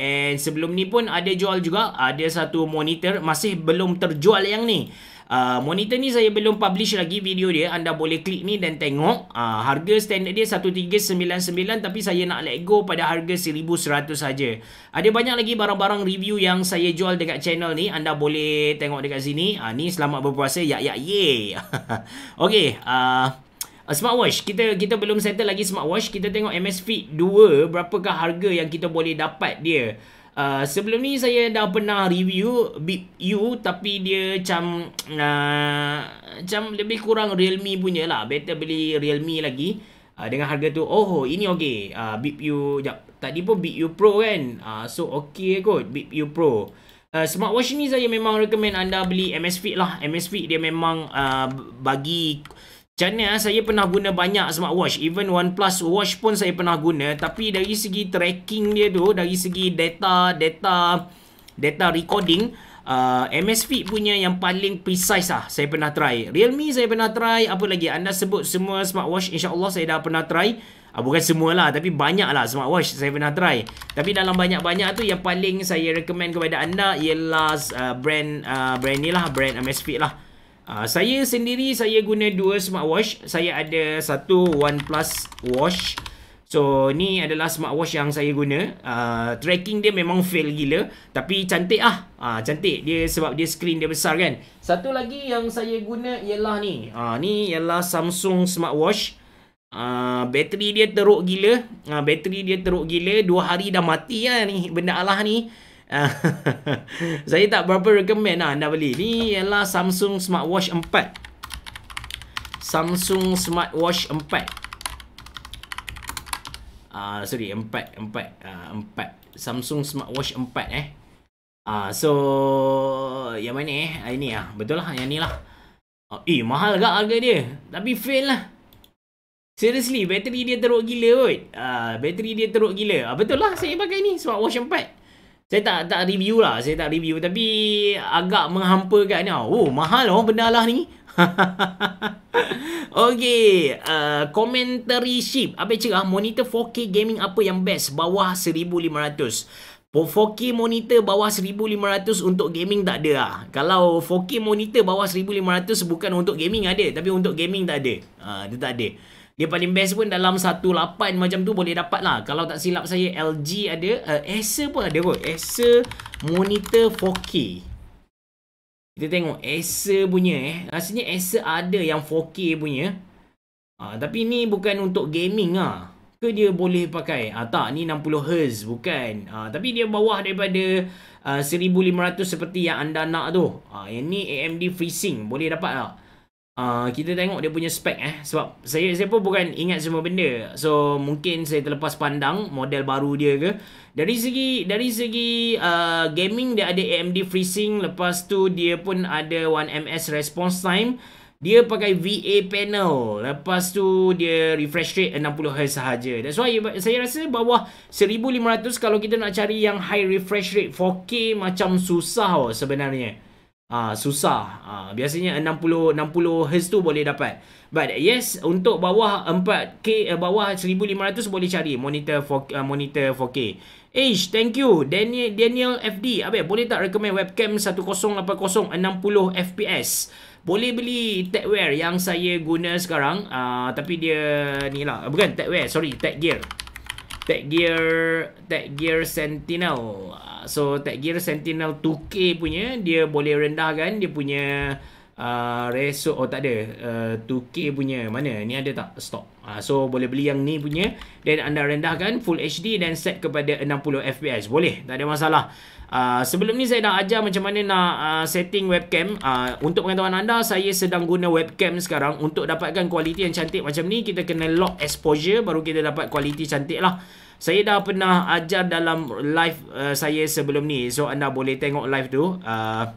And sebelum ni pun ada jual juga, ada satu monitor masih belum terjual yang ni uh, monitor ni saya belum publish lagi video dia anda boleh klik ni dan tengok uh, harga standard dia 1399 tapi saya nak let go pada harga 1100 saja ada banyak lagi barang-barang review yang saya jual dekat channel ni anda boleh tengok dekat sini uh, ni selamat berpuasa Yak yak ye (laughs) okey uh, smartwatch kita kita belum settle lagi smartwatch kita tengok MS Fit 2 berapakah harga yang kita boleh dapat dia Uh, sebelum ni saya dah pernah review Bip U tapi dia macam uh, macam lebih kurang Realme punya lah. Better beli Realme lagi uh, dengan harga tu. Oh, ini okey. Uh, Bip U jap. Tadi pun Bip U Pro kan. Uh, so okey kot Bip U Pro. Uh, smartwatch ni saya memang recommend anda beli MS Fit lah. MS Fit dia memang uh, bagi uh, macam mana ah, saya pernah guna banyak smartwatch. Even OnePlus watch pun saya pernah guna. Tapi dari segi tracking dia tu. Dari segi data, data, data recording. Uh, ah, MS Fit punya yang paling precise lah saya pernah try. Realme saya pernah try. Apa lagi? Anda sebut semua smartwatch. InsyaAllah saya dah pernah try. Uh, bukan lah. tapi banyak lah smartwatch saya pernah try. Tapi dalam banyak-banyak tu yang paling saya recommend kepada anda ialah uh, brand uh, brand ni lah. Brand MS Fit lah. Uh, saya sendiri, saya guna dua smartwatch. Saya ada satu OnePlus Watch. So, ni adalah smartwatch yang saya guna. Uh, tracking dia memang fail gila. Tapi cantik ah, Uh, cantik. Dia sebab dia screen dia besar kan. Satu lagi yang saya guna ialah ni. Uh, ni ialah Samsung smartwatch. Uh, bateri dia teruk gila. Uh, bateri dia teruk gila. Dua hari dah mati lah ni benda Allah ni. (laughs) saya tak berapa recommend lah anda beli. Ni ialah Samsung Smartwatch 4. Samsung Smartwatch 4. Uh, ah, sorry, empat, empat, ah, empat. Samsung Smartwatch empat eh. Uh, so, yang mana eh? Ini lah, betul lah, yang ni lah. Uh, eh, mahal gak harga dia. Tapi fail lah. Seriously, bateri dia teruk gila kot. Uh, bateri dia teruk gila. Uh, betul lah, saya pakai ni, Smartwatch empat. Saya tak tak review lah, saya tak review tapi agak menghampa kat ni. Oh, mahal oh benda lah ni. (laughs) okay, uh, commentary ship. Apa cerah monitor 4K gaming apa yang best bawah 1500. 4K monitor bawah 1500 untuk gaming tak ada lah. Kalau 4K monitor bawah 1500 bukan untuk gaming ada. Tapi untuk gaming tak ada. Ha, dia tak ada. Dia paling best pun dalam 1.8 macam tu boleh dapat lah. Kalau tak silap saya, LG ada. Uh, Acer pun ada kot. Acer monitor 4K. Kita tengok Acer punya eh. Rasanya Acer ada yang 4K punya. Uh, tapi ni bukan untuk gaming lah. Ke dia boleh pakai? Ah, tak, ni 60Hz bukan. Ah, tapi dia bawah daripada uh, ah, 1500 seperti yang anda nak tu. Ah, yang ni AMD FreeSync boleh dapat tak? Lah. Ah, kita tengok dia punya spek eh sebab saya saya pun bukan ingat semua benda. So mungkin saya terlepas pandang model baru dia ke. Dari segi dari segi uh, gaming dia ada AMD FreeSync lepas tu dia pun ada 1ms response time. Dia pakai VA panel. Lepas tu dia refresh rate 60Hz sahaja. That's why saya rasa bawah 1500 kalau kita nak cari yang high refresh rate 4K macam susah oh sebenarnya. Ah uh, susah. Ah uh, biasanya 60 60 Hz tu boleh dapat. But yes untuk bawah 4K uh, eh, bawah 1500 boleh cari monitor 4 uh, ah, monitor 4K. Age, thank you. Daniel Daniel FD. Abang boleh tak recommend webcam 1080 60 FPS? Boleh beli techwear yang saya guna sekarang. Ah uh, tapi dia ni lah. Bukan techwear, sorry, tech gear. Tech Gear Tech Gear Sentinel. Ah, so Tech Gear Sentinel 2K punya dia boleh rendahkan dia punya uh, reso oh tak ada uh, ah, 2K punya mana ni ada tak stock uh, so boleh beli yang ni punya dan anda rendahkan full HD dan set kepada 60 fps boleh tak ada masalah Ah, sebelum ni saya dah ajar macam mana nak uh, setting webcam. Uh, untuk pengetahuan anda, saya sedang guna webcam sekarang. Untuk dapatkan kualiti yang cantik macam ni, kita kena lock exposure baru kita dapat kualiti cantik lah. Saya dah pernah ajar dalam live uh, saya sebelum ni. So anda boleh tengok live tu. Uh,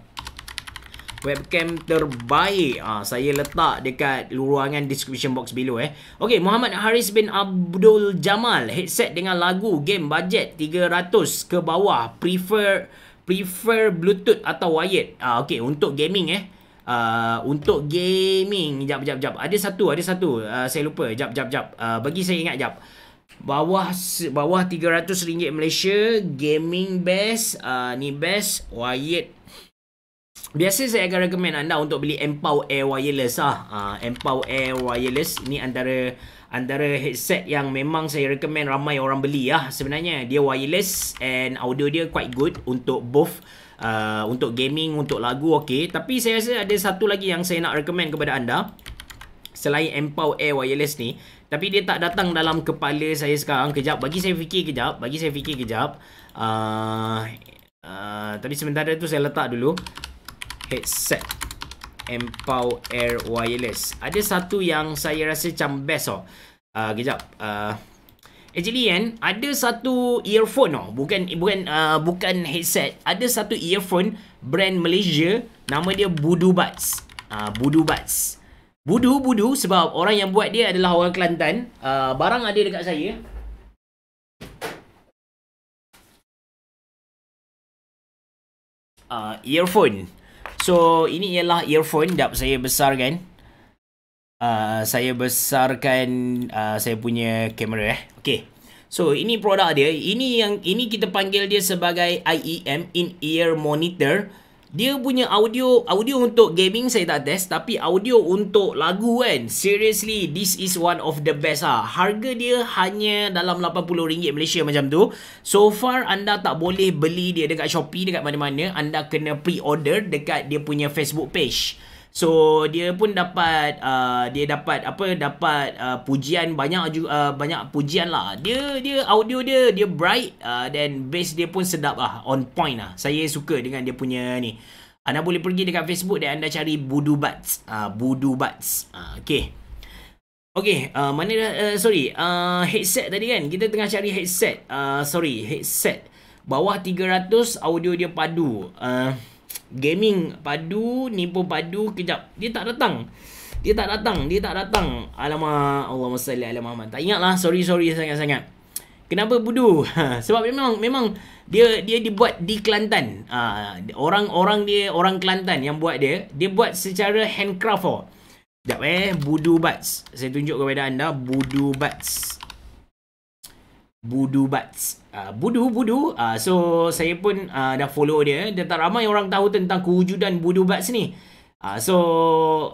webcam terbaik ha, saya letak dekat ruangan description box below eh okey Muhammad Haris bin Abdul Jamal headset dengan lagu game budget 300 ke bawah prefer prefer bluetooth atau wired ah ha, okey untuk gaming eh Uh, untuk gaming jap jap jap ada satu ada satu uh, saya lupa jap jap jap uh, bagi saya ingat jap bawah bawah 300 ringgit Malaysia gaming best uh, ni best wired Biasa saya akan recommend anda untuk beli Empower Air Wireless ah. Uh, ah, Empower Air Wireless ni antara antara headset yang memang saya recommend ramai orang beli lah sebenarnya. Dia wireless and audio dia quite good untuk both Uh, untuk gaming, untuk lagu okey Tapi saya rasa ada satu lagi yang saya nak recommend kepada anda Selain Empower Air Wireless ni Tapi dia tak datang dalam kepala saya sekarang Kejap, bagi saya fikir kejap Bagi saya fikir kejap uh, uh, Tapi sementara tu saya letak dulu headset Empow Air Wireless Ada satu yang saya rasa macam best oh. Uh, kejap uh, Actually kan Ada satu earphone oh. Bukan bukan uh, bukan headset Ada satu earphone Brand Malaysia Nama dia Budu Buds uh, Budu Buds Budu, budu Sebab orang yang buat dia adalah orang Kelantan uh, Barang ada dekat saya uh, Earphone So ini ialah earphone dap saya besar kan. Uh, ah, saya besarkan uh, saya punya kamera eh. Okay. So ini produk dia. Ini yang ini kita panggil dia sebagai IEM in-ear monitor dia punya audio audio untuk gaming saya tak test tapi audio untuk lagu kan seriously this is one of the best ah harga dia hanya dalam RM80 Malaysia macam tu so far anda tak boleh beli dia dekat Shopee dekat mana-mana anda kena pre-order dekat dia punya Facebook page So dia pun dapat uh, dia dapat apa dapat uh, pujian banyak juga uh, banyak pujian lah. Dia dia audio dia dia bright dan uh, bass dia pun sedap lah on point lah. Saya suka dengan dia punya ni. Anda boleh pergi dekat Facebook dan anda cari Budu Buds. uh, Budu Buds. Uh, okay. Okay, uh, mana dah, uh, sorry, uh, headset tadi kan? Kita tengah cari headset. Uh, sorry, headset. Bawah 300, audio dia padu. Uh, gaming padu nipu padu kejap dia tak datang dia tak datang dia tak datang alamak Allah salli ala Muhammad tak ingatlah sorry sorry sangat-sangat kenapa budu (laughs) sebab memang memang dia dia dibuat di Kelantan ah, orang-orang dia orang Kelantan yang buat dia dia buat secara handcraft oh. Sekejap eh, Budu Buds. Saya tunjuk kepada anda, Budu Buds. Budu Bats. Uh, budu, Budu. Uh, so, saya pun uh, dah follow dia. Dan tak ramai orang tahu tentang kewujudan Budu Bats ni. Uh, so,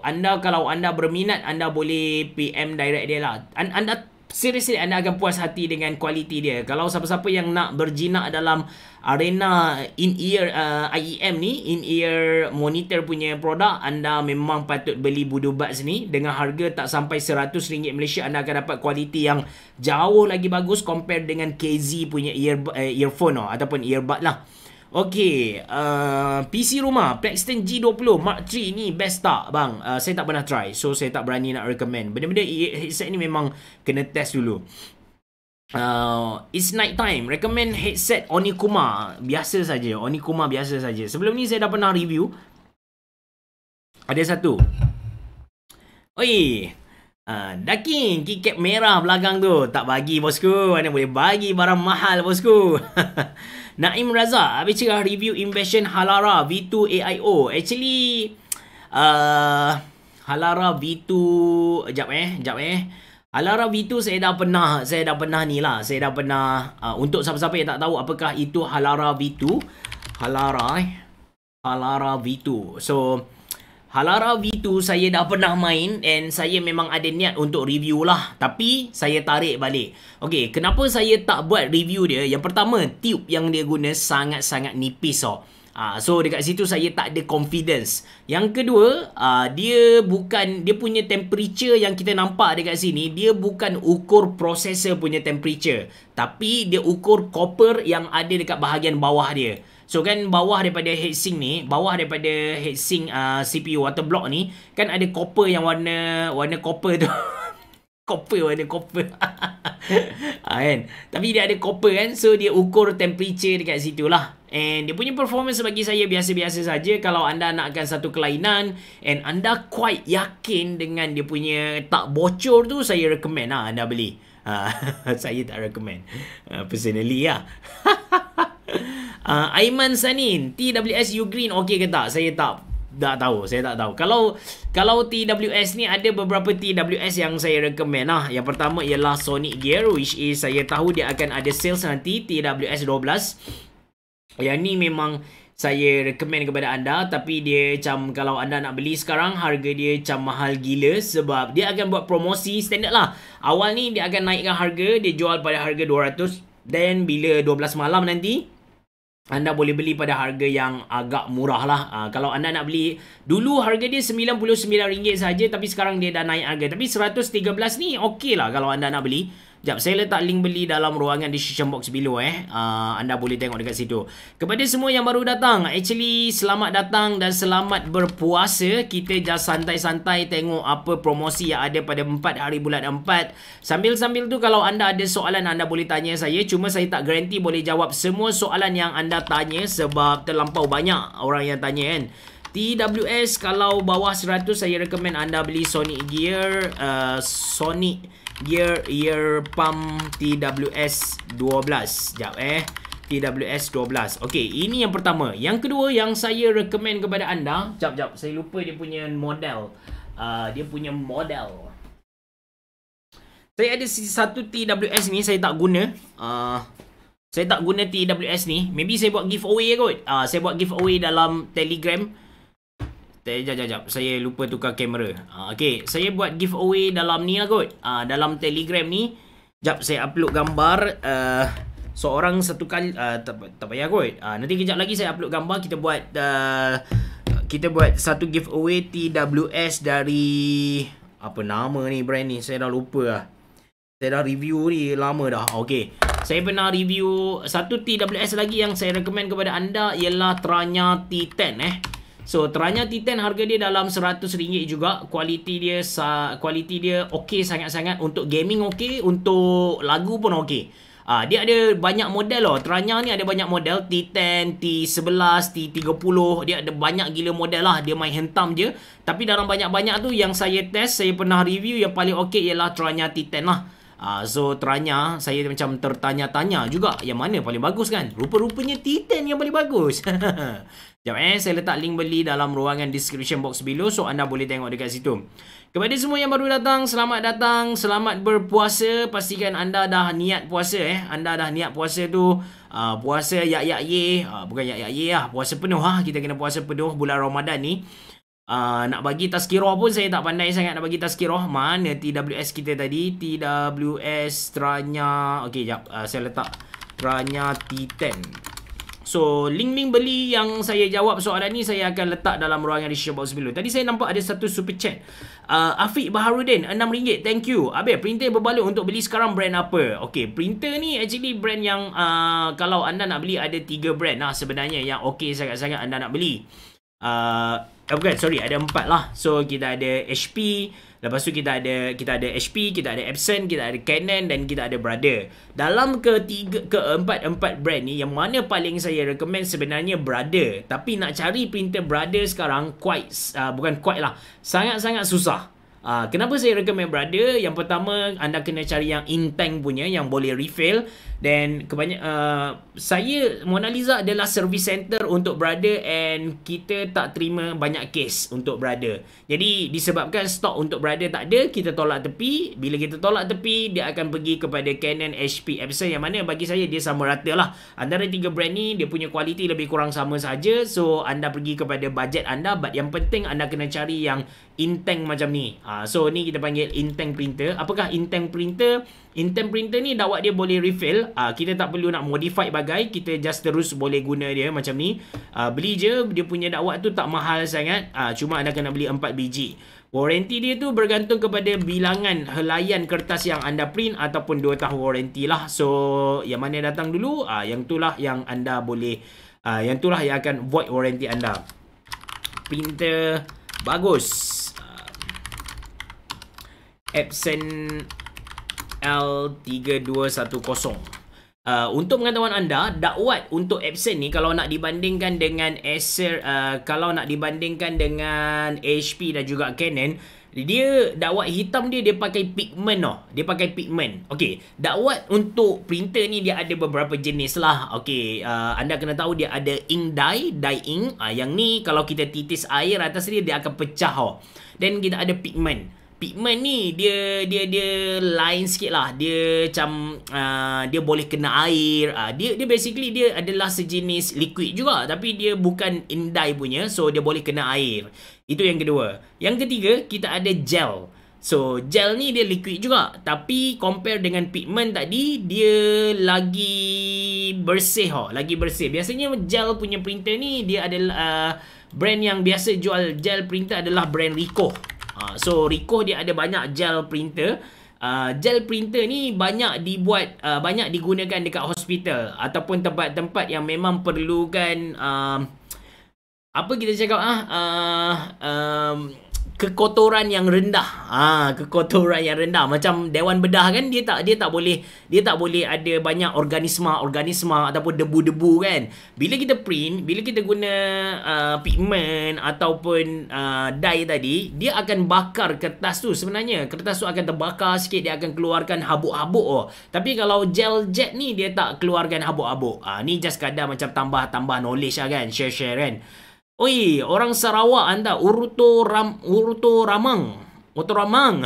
anda kalau anda berminat, anda boleh PM direct dia lah. An- anda seriously anda akan puas hati dengan kualiti dia. Kalau siapa-siapa yang nak berjinak dalam arena in-ear uh, IEM ni, in-ear monitor punya produk, anda memang patut beli Budu Buds ni dengan harga tak sampai RM100 Malaysia anda akan dapat kualiti yang jauh lagi bagus compare dengan KZ punya ear uh, earphone oh, ataupun earbud lah. Okay, uh, PC rumah Plexton G20 Mark III ni best tak bang? Uh, saya tak pernah try. So saya tak berani nak recommend. Benda-benda headset ni memang kena test dulu. Uh, it's night time. Recommend headset Onikuma. Biasa saja. Onikuma biasa saja. Sebelum ni saya dah pernah review. Ada satu. Oi. Uh, Daking kicap merah belakang tu Tak bagi bosku Mana boleh bagi barang mahal bosku (laughs) Naim Raza, habis cerah review Invasion Halara V2 AIO. Actually uh, Halara V2 jap eh, jap eh. Halara V2 saya dah pernah, saya dah pernah ni lah. Saya dah pernah uh, untuk siapa-siapa yang tak tahu apakah itu Halara V2. Halara eh. Halara V2. So, Halara V2 saya dah pernah main and saya memang ada niat untuk review lah tapi saya tarik balik. Okay, kenapa saya tak buat review dia? Yang pertama, tube yang dia guna sangat-sangat nipis oh. Ah, so dekat situ saya tak ada confidence. Yang kedua, ah, dia bukan dia punya temperature yang kita nampak dekat sini, dia bukan ukur processor punya temperature, tapi dia ukur copper yang ada dekat bahagian bawah dia. So kan bawah daripada heatsink ni, bawah daripada heatsink uh, CPU water block ni kan ada copper yang warna warna copper tu. (laughs) copper warna copper. ha, (laughs) kan. Tapi dia ada copper kan. So dia ukur temperature dekat situ lah. And dia punya performance bagi saya biasa-biasa saja kalau anda nakkan satu kelainan and anda quite yakin dengan dia punya tak bocor tu saya recommend lah anda beli. Uh, (laughs) saya tak recommend uh, personally lah uh, Aiman Sanin TWS you green okey ke tak saya tak tak tahu saya tak tahu kalau kalau TWS ni ada beberapa TWS yang saya recommend lah yang pertama ialah Sonic Gear which is saya tahu dia akan ada sales nanti TWS 12 yang ni memang saya recommend kepada anda tapi dia macam kalau anda nak beli sekarang harga dia macam mahal gila sebab dia akan buat promosi standard lah awal ni dia akan naikkan harga dia jual pada harga 200 then bila 12 malam nanti anda boleh beli pada harga yang agak murah lah. Uh, kalau anda nak beli, dulu harga dia RM99 saja, tapi sekarang dia dah naik harga. Tapi RM113 ni okey lah kalau anda nak beli. Sekejap, saya letak link beli dalam ruangan description box below eh. Uh, anda boleh tengok dekat situ. Kepada semua yang baru datang, actually selamat datang dan selamat berpuasa. Kita just santai-santai tengok apa promosi yang ada pada 4 hari bulan 4. Sambil-sambil tu, kalau anda ada soalan, anda boleh tanya saya. Cuma saya tak guarantee boleh jawab semua soalan yang anda tanya sebab terlampau banyak orang yang tanya kan. TWS kalau bawah 100 saya recommend anda beli Sonic Gear, uh, Sonic Gear gear ear pump TWS 12 jap eh TWS 12 Okay, ini yang pertama Yang kedua yang saya recommend kepada anda Jap, jap, saya lupa dia punya model uh, Dia punya model Saya ada satu TWS ni Saya tak guna uh, Saya tak guna TWS ni Maybe saya buat giveaway kot uh, Saya buat giveaway dalam Telegram Telegram Jap, jap, jap. Saya lupa tukar kamera. Ha, ah, okay. Saya buat giveaway dalam ni lah kot. Ha, dalam telegram ni. Jap, saya upload gambar. Uh, seorang satu kali. Uh, tak, tak payah kot. Ha, nanti kejap lagi saya upload gambar. Kita buat... Uh, kita buat satu giveaway TWS dari... Apa nama ni brand ni? Saya dah lupa lah. Saya dah review ni lama dah. Okay. Saya pernah review satu TWS lagi yang saya recommend kepada anda ialah Tranya T10 eh. So Teranya T10 harga dia dalam RM100 juga. Kualiti dia kualiti dia okey sangat-sangat untuk gaming okey, untuk lagu pun okey. Ah dia ada banyak model lah. Teranya ni ada banyak model T10, T11, T30. Dia ada banyak gila model lah. Dia main hentam je. Tapi dalam banyak-banyak tu yang saya test, saya pernah review yang paling okey ialah Teranya T10 lah. Uh, ah, so teranya saya macam tertanya-tanya juga yang mana paling bagus kan? Rupa-rupanya Titan yang paling bagus. (laughs) Sekejap eh, saya letak link beli dalam ruangan description box below so anda boleh tengok dekat situ. Kepada semua yang baru datang, selamat datang, selamat berpuasa. Pastikan anda dah niat puasa eh. Anda dah niat puasa tu, uh, puasa yak-yak ye. Uh, bukan yak-yak ye lah, puasa penuh lah. Kita kena puasa penuh bulan Ramadan ni. Uh, nak bagi tazkirah pun saya tak pandai sangat nak bagi tazkirah Mana TWS kita tadi TWS Tranya Okay jap uh, saya letak Tranya T10 So link-link beli yang saya jawab soalan ni Saya akan letak dalam ruang yang di box below Tadi saya nampak ada satu super chat uh, Afiq Baharudin RM6 thank you Abis printer berbaloi untuk beli sekarang brand apa Okay printer ni actually brand yang uh, Kalau anda nak beli ada 3 brand lah sebenarnya Yang okay sangat-sangat anda nak beli Oh, bukan, sorry. Ada empat lah. So, kita ada HP. Lepas tu, kita ada kita ada HP. Kita ada Epson. Kita ada Canon. Dan kita ada Brother. Dalam ke ketiga, keempat-empat brand ni, yang mana paling saya recommend sebenarnya Brother. Tapi nak cari printer Brother sekarang, quite, uh, bukan quite lah. Sangat-sangat susah. Uh, kenapa saya recommend brother? Yang pertama, anda kena cari yang in-tank punya yang boleh refill. Dan kebanyak, uh, saya, Mona Lisa adalah service center untuk brother and kita tak terima banyak case untuk brother. Jadi, disebabkan stok untuk brother tak ada, kita tolak tepi. Bila kita tolak tepi, dia akan pergi kepada Canon HP Epson yang mana bagi saya dia sama rata lah. Antara tiga brand ni, dia punya kualiti lebih kurang sama saja. So, anda pergi kepada budget anda. But yang penting, anda kena cari yang in-tank macam ni. Uh, so ni kita panggil intent printer. Apakah intent printer? Intent printer ni dawat dia boleh refill. Uh, kita tak perlu nak modify bagai. Kita just terus boleh guna dia macam ni. Uh, beli je dia punya dawat tu tak mahal sangat. Uh, cuma anda kena beli 4 biji. Warranty dia tu bergantung kepada bilangan helaian kertas yang anda print ataupun 2 tahun warranty lah. So yang mana datang dulu uh, yang itulah yang anda boleh. Uh, yang itulah yang akan void warranty anda. Printer Bagus. Epson L3210. Uh, untuk pengetahuan anda, dakwat untuk Epson ni kalau nak dibandingkan dengan Acer, uh, kalau nak dibandingkan dengan HP dan juga Canon, dia dakwat hitam dia, dia pakai pigment oh. Dia pakai pigment. Okey, dakwat untuk printer ni dia ada beberapa jenis lah. Okey, uh, anda kena tahu dia ada ink dye, dye ink. Uh, yang ni kalau kita titis air atas dia, dia akan pecah oh. Then kita ada pigment pigment ni dia dia dia lain sikit lah dia macam uh, dia boleh kena air uh, dia dia basically dia adalah sejenis liquid juga tapi dia bukan indai punya so dia boleh kena air itu yang kedua yang ketiga kita ada gel so gel ni dia liquid juga tapi compare dengan pigment tadi dia lagi bersih ho oh, lagi bersih biasanya gel punya printer ni dia adalah uh, brand yang biasa jual gel printer adalah brand Ricoh Uh, so Ricoh dia ada banyak gel printer. Uh, gel printer ni banyak dibuat, uh, banyak digunakan dekat hospital ataupun tempat-tempat yang memang perlukan uh, apa kita cakap ah uh, uh, kekotoran yang rendah. Ah, ha, kekotoran yang rendah. Macam dewan bedah kan dia tak dia tak boleh dia tak boleh ada banyak organisma-organisma ataupun debu-debu kan. Bila kita print, bila kita guna uh, pigment ataupun uh, dye tadi, dia akan bakar kertas tu sebenarnya. Kertas tu akan terbakar sikit, dia akan keluarkan habuk-habuk oh. Tapi kalau gel jet ni dia tak keluarkan habuk-habuk. Ah, ha, ni just kadang macam tambah-tambah knowledge lah kan, share-share kan. Oi, orang Sarawak anda uruto Ram uruto Ramang. uruto Ramang.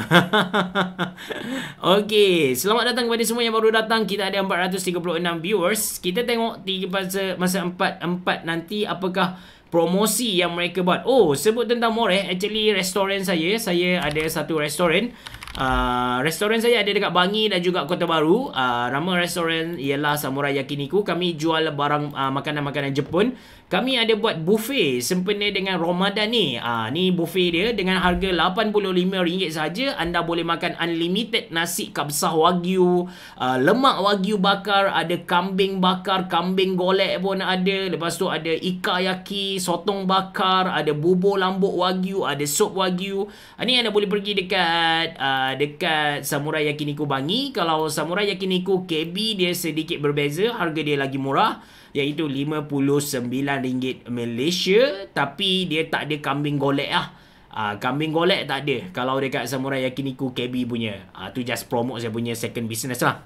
(laughs) Okey, selamat datang kepada semua yang baru datang. Kita ada 436 viewers. Kita tengok tiga masa masa 4 nanti apakah promosi yang mereka buat. Oh, sebut tentang Moreh, eh. actually restoran saya, saya ada satu restoran. Uh, restoran saya ada dekat Bangi dan juga Kota Baru. Uh, nama restoran ialah Samurai Yakiniku. Kami jual barang uh, makanan-makanan Jepun. Kami ada buat buffet sempena dengan Ramadan ni. Uh, ni buffet dia dengan harga RM85 saja anda boleh makan unlimited nasi kapsah wagyu, uh, lemak wagyu bakar, ada kambing bakar, kambing golek pun ada. Lepas tu ada yaki, sotong bakar, ada bubur lambuk wagyu, ada sup wagyu. Uh, ni anda boleh pergi dekat uh, Ah, dekat Samurai Yakiniku Bangi. Kalau Samurai Yakiniku KB dia sedikit berbeza, harga dia lagi murah iaitu RM59 Malaysia tapi dia tak ada kambing golek lah. Ah, kambing golek tak ada kalau dekat Samurai Yakiniku KB punya. Ah, tu just promote saya punya second business lah.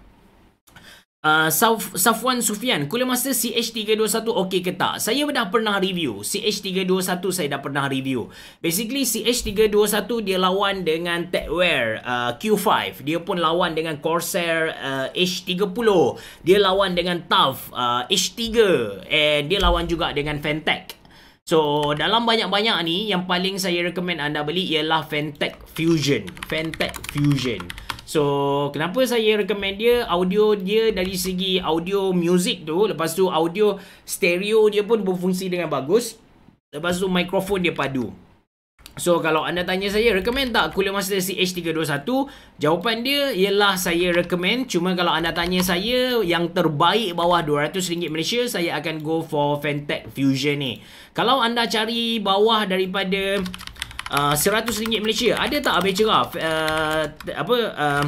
Ah, Saf, Safwan Sufian, Kuliah Master CH321 OK ke tak? Saya dah pernah review. CH321 saya dah pernah review. Basically, CH321 dia lawan dengan Techwear uh, ah, Q5. Dia pun lawan dengan Corsair uh, ah, H30. Dia lawan dengan TUF uh, H3. And dia lawan juga dengan Fentech. So, dalam banyak-banyak ni, yang paling saya recommend anda beli ialah Fentech Fusion. Fentech Fusion. So kenapa saya recommend dia audio dia dari segi audio music tu lepas tu audio stereo dia pun berfungsi dengan bagus lepas tu mikrofon dia padu. So kalau anda tanya saya recommend tak Cooler Master CH321 Jawapan dia ialah saya recommend Cuma kalau anda tanya saya Yang terbaik bawah RM200 Malaysia Saya akan go for Fantech Fusion ni Kalau anda cari bawah daripada uh, ah, RM100 Malaysia. Ada tak Abang Cerah? Uh, apa? Uh,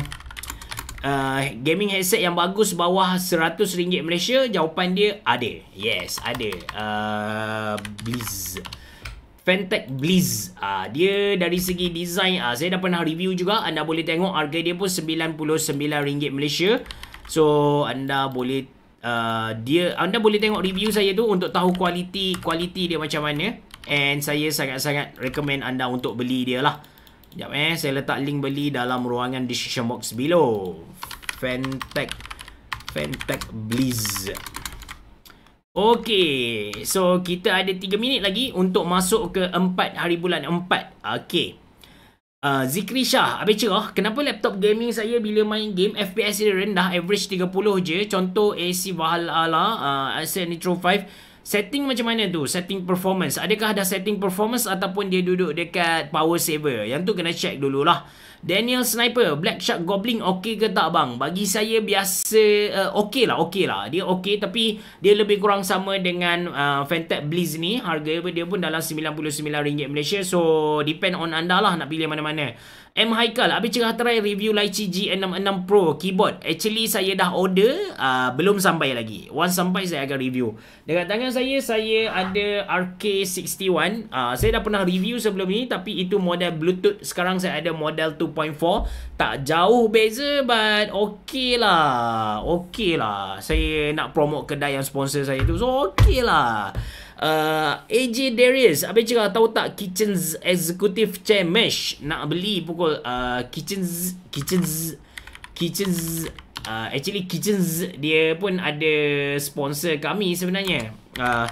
uh, gaming headset yang bagus bawah RM100 Malaysia? Jawapan dia ada. Yes, ada. Uh, Blizz. Fantech Blizz. Uh, dia dari segi design, uh, saya dah pernah review juga. Anda boleh tengok harga dia pun RM99 Malaysia. So, anda boleh... Uh, dia anda boleh tengok review saya tu untuk tahu kualiti kualiti dia macam mana. And saya sangat-sangat recommend anda untuk beli dia lah. Sekejap eh. Saya letak link beli dalam ruangan decision box below. Fantech. Fantech Blizz. Okay. So, kita ada 3 minit lagi untuk masuk ke 4 hari bulan 4. Okay. Uh, Zikri Shah. Habis cerah. Kenapa laptop gaming saya bila main game FPS dia rendah average 30 je. Contoh AC Valhalla, uh, AC Nitro 5. Setting macam mana tu? Setting performance. Adakah ada setting performance ataupun dia duduk dekat power saver? Yang tu kena check dululah. Daniel Sniper, Black Shark Goblin okey ke tak bang? Bagi saya biasa uh, okey lah, okey lah. Dia okey tapi dia lebih kurang sama dengan uh, Fantech Blizz ni. Harga dia pun dalam RM99 Malaysia. So, depend on anda lah nak pilih mana-mana. M. Haikal, habis cerah try review Laichi G66 Pro keyboard. Actually, saya dah order. Uh, belum sampai lagi. Once sampai, saya akan review. Dekat tangan saya, saya ada RK61. Uh, ah, saya dah pernah review sebelum ni. Tapi itu model Bluetooth. Sekarang saya ada model 2.4. Tak jauh beza, but okey lah. okay lah. Saya nak promote kedai yang sponsor saya tu. So, okey lah uh, AJ Darius Apa cakap tahu tak Kitchens Executive Chair Mesh Nak beli pukul uh, Kitchens Kitchens Kitchens uh, Actually Kitchens Dia pun ada sponsor kami sebenarnya uh,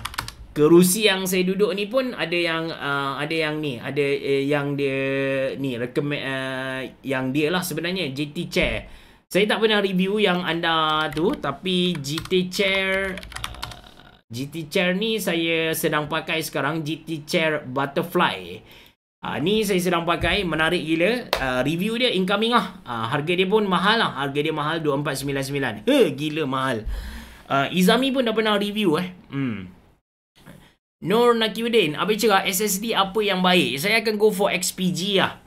Kerusi yang saya duduk ni pun ada yang uh, ada yang ni ada uh, yang dia ni recommend uh, yang dia lah sebenarnya JT Chair. Saya tak pernah review yang anda tu tapi JT Chair GT chair ni saya sedang pakai sekarang GT chair butterfly. Uh, ni saya sedang pakai menarik gila. Uh, review dia incoming ah. Uh, harga dia pun mahal lah. Harga dia mahal 2499. Heh gila mahal. Uh, Izami pun dah pernah review eh. Hmm. Nur Nakiuddin, apa cerita SSD apa yang baik? Saya akan go for XPG lah.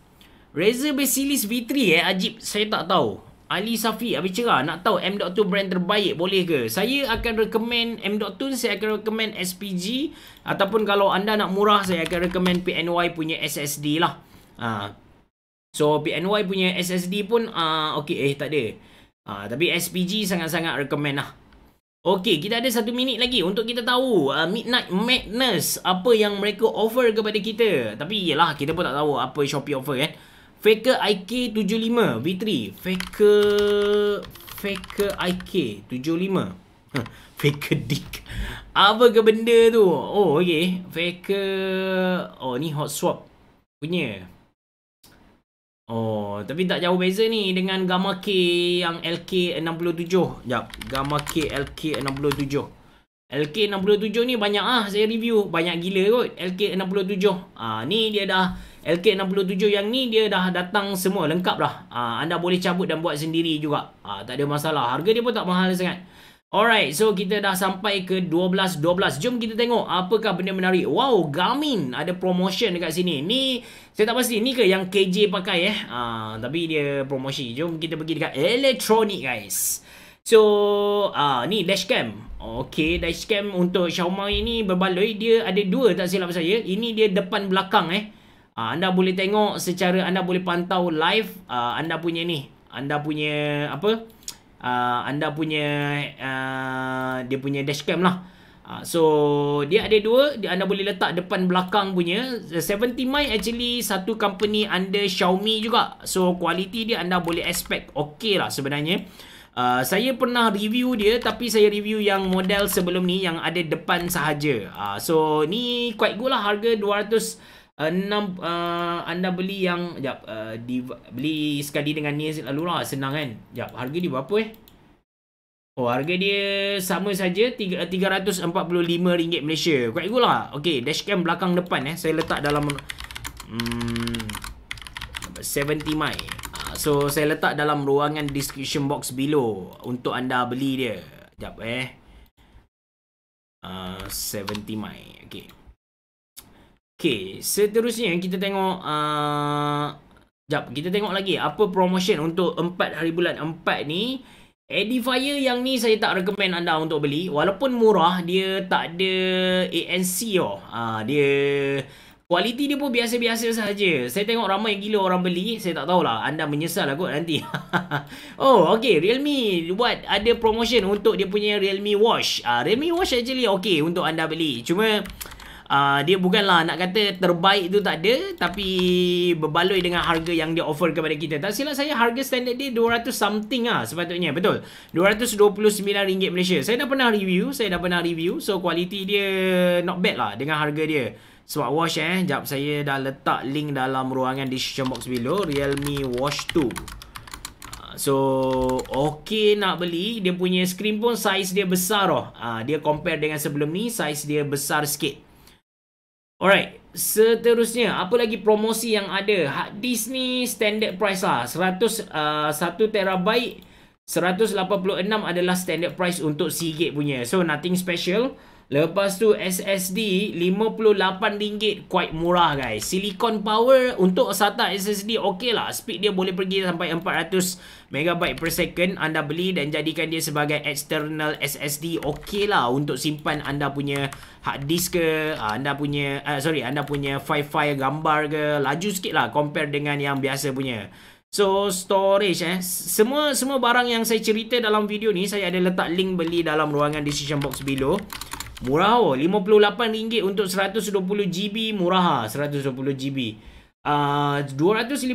Razer Basilis V3 eh, Ajib, saya tak tahu. Ali Safi Habis cerah Nak tahu M.2 brand terbaik Boleh ke Saya akan recommend M.2 Saya akan recommend SPG Ataupun kalau anda nak murah Saya akan recommend PNY punya SSD lah ha. So PNY punya SSD pun uh, ha, Okay eh takde ha, Tapi SPG sangat-sangat recommend lah Okay, kita ada satu minit lagi untuk kita tahu uh, Midnight Madness apa yang mereka offer kepada kita. Tapi iyalah, kita pun tak tahu apa Shopee offer kan. Eh? Faker IK 75 V3 Faker Faker IK 75 Faker (laughs) Dick Apa ke benda tu Oh ok Faker Oh ni hot swap Punya Oh Tapi tak jauh beza ni Dengan Gamma K Yang LK 67 Jap Gamma K LK 67 LK67 ni banyak ah saya review. Banyak gila kot. LK67. Ah ni dia dah LK67 yang ni dia dah datang semua lengkap lah. Uh, anda boleh cabut dan buat sendiri juga. Uh, tak ada masalah. Harga dia pun tak mahal sangat. Alright, so kita dah sampai ke 12-12. Jom kita tengok apakah benda menarik. Wow, Garmin ada promotion dekat sini. Ni, saya tak pasti. Ni ke yang KJ pakai eh? Uh, tapi dia promosi. Jom kita pergi dekat elektronik guys. So, uh, ni dashcam. Okay, dashcam untuk Xiaomi ni berbaloi. Dia ada dua tak silap saya. Ini dia depan belakang eh. Uh, anda boleh tengok secara anda boleh pantau live uh, anda punya ni. Anda punya apa? Uh, anda punya uh, dia punya dashcam lah. Uh, so dia ada dua. Dia, anda boleh letak depan belakang punya. 70 mic actually satu company under Xiaomi juga. So quality dia anda boleh expect okey lah sebenarnya. Uh, saya pernah review dia tapi saya review yang model sebelum ni yang ada depan sahaja. Uh, so ni quite good lah harga 200 enam uh, anda beli yang jap uh, di beli sekali dengan ni lalu lah senang kan jap harga dia berapa eh oh harga dia sama saja 345 uh, ringgit Malaysia Kau gitu lah okey dashcam belakang depan eh saya letak dalam hmm, 70 my ah, so saya letak dalam ruangan description box below untuk anda beli dia jap eh uh, 70 my okey Okay, seterusnya kita tengok uh, Sekejap, kita tengok lagi apa promotion untuk 4 hari bulan 4 ni Edifier yang ni saya tak recommend anda untuk beli Walaupun murah, dia tak ada ANC oh. Uh, dia Kualiti dia pun biasa-biasa saja. Saya tengok ramai gila orang beli. Saya tak tahulah. Anda menyesal lah kot nanti. (laughs) oh, okay. Realme buat ada promotion untuk dia punya Realme Watch. Uh, Realme Watch actually okay untuk anda beli. Cuma... Uh, uh, dia bukanlah nak kata terbaik tu tak ada tapi berbaloi dengan harga yang dia offer kepada kita tak silap saya harga standard dia 200 something lah, sepatutnya betul 229 ringgit Malaysia saya dah pernah review saya dah pernah review so kualiti dia not bad lah dengan harga dia Smart watch eh jap saya dah letak link dalam ruangan description box below Realme Watch 2 ah, So okay nak beli Dia punya screen pun size dia besar oh. Uh, dia compare dengan sebelum ni Size dia besar sikit Alright, seterusnya apa lagi promosi yang ada? Hard disk ni standard price lah. 101 uh, TB 186 adalah standard price untuk Seagate punya. So nothing special. Lepas tu SSD RM58 quite murah guys. Silicon power untuk SATA SSD okey lah. Speed dia boleh pergi sampai 400 MB per second. Anda beli dan jadikan dia sebagai external SSD okey lah. Untuk simpan anda punya hard disk ke. Ah, anda punya, uh, sorry, anda punya file-file gambar ke. Laju sikit lah compare dengan yang biasa punya. So storage eh semua semua barang yang saya cerita dalam video ni saya ada letak link beli dalam ruangan decision box below. Murah oh. RM58 untuk 120 GB murah lah, ah 120 GB. uh, 256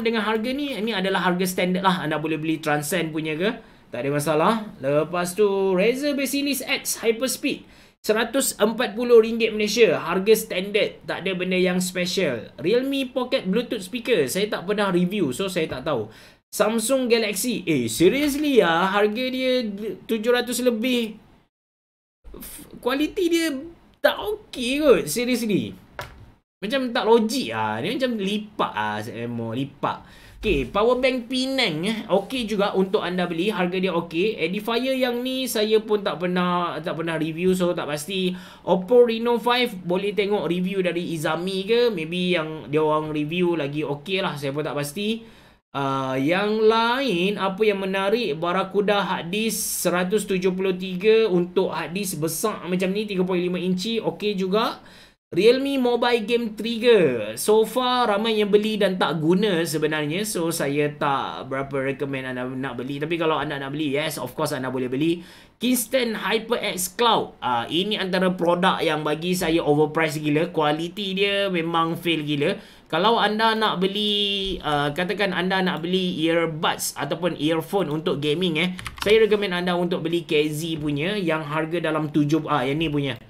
dengan harga ni ini adalah harga standard lah. Anda boleh beli Transcend punya ke? Tak ada masalah. Lepas tu Razer Basilis X Hyperspeed RM140 Malaysia Harga standard Tak ada benda yang special Realme Pocket Bluetooth Speaker Saya tak pernah review So saya tak tahu Samsung Galaxy Eh seriously ya Harga dia 700 lebih Kualiti dia tak okey kot. ni Macam tak logik ah. Dia macam lipat ah. Eh, mo lipat. Okay, powerbank Penang eh. Okay juga untuk anda beli. Harga dia okay. Edifier yang ni saya pun tak pernah tak pernah review so tak pasti. Oppo Reno 5 boleh tengok review dari Izami ke. Maybe yang dia orang review lagi okay lah. Saya pun tak pasti. Uh, yang lain, apa yang menarik, Barakuda hadis 173 untuk hadis besar macam ni, 3.5 inci, okey juga. Realme Mobile Game Trigger. So far, ramai yang beli dan tak guna sebenarnya. So, saya tak berapa recommend anda nak beli. Tapi kalau anda nak beli, yes, of course anda boleh beli. Kingston HyperX Cloud. Uh, ini antara produk yang bagi saya overpriced gila. Kualiti dia memang fail gila. Kalau anda nak beli uh, katakan anda nak beli earbuds ataupun earphone untuk gaming eh, saya recommend anda untuk beli KZ punya yang harga dalam 7 ah yang ni punya.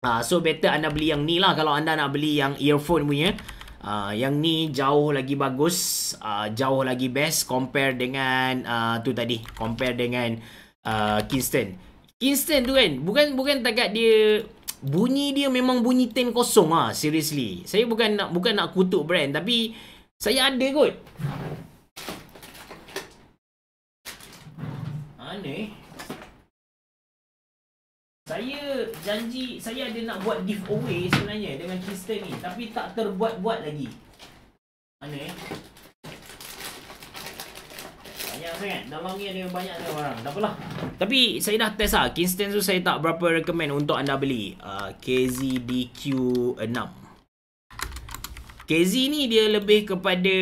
uh, so better anda beli yang ni lah kalau anda nak beli yang earphone punya. Uh, yang ni jauh lagi bagus, uh, jauh lagi best compare dengan uh, tu tadi, compare dengan uh, Kingston. Kingston tu kan, bukan bukan takat dia bunyi dia memang bunyi tin kosong ah seriously saya bukan nak bukan nak kutuk brand tapi saya ada kot aneh saya janji saya ada nak buat giveaway sebenarnya dengan Kristen ni tapi tak terbuat-buat lagi aneh dalam ni ada banyak sangat barang. Tapi saya dah test lah. Kingston tu saya tak berapa recommend untuk anda beli. Uh, ah, DQ 6 KZ ni dia lebih kepada...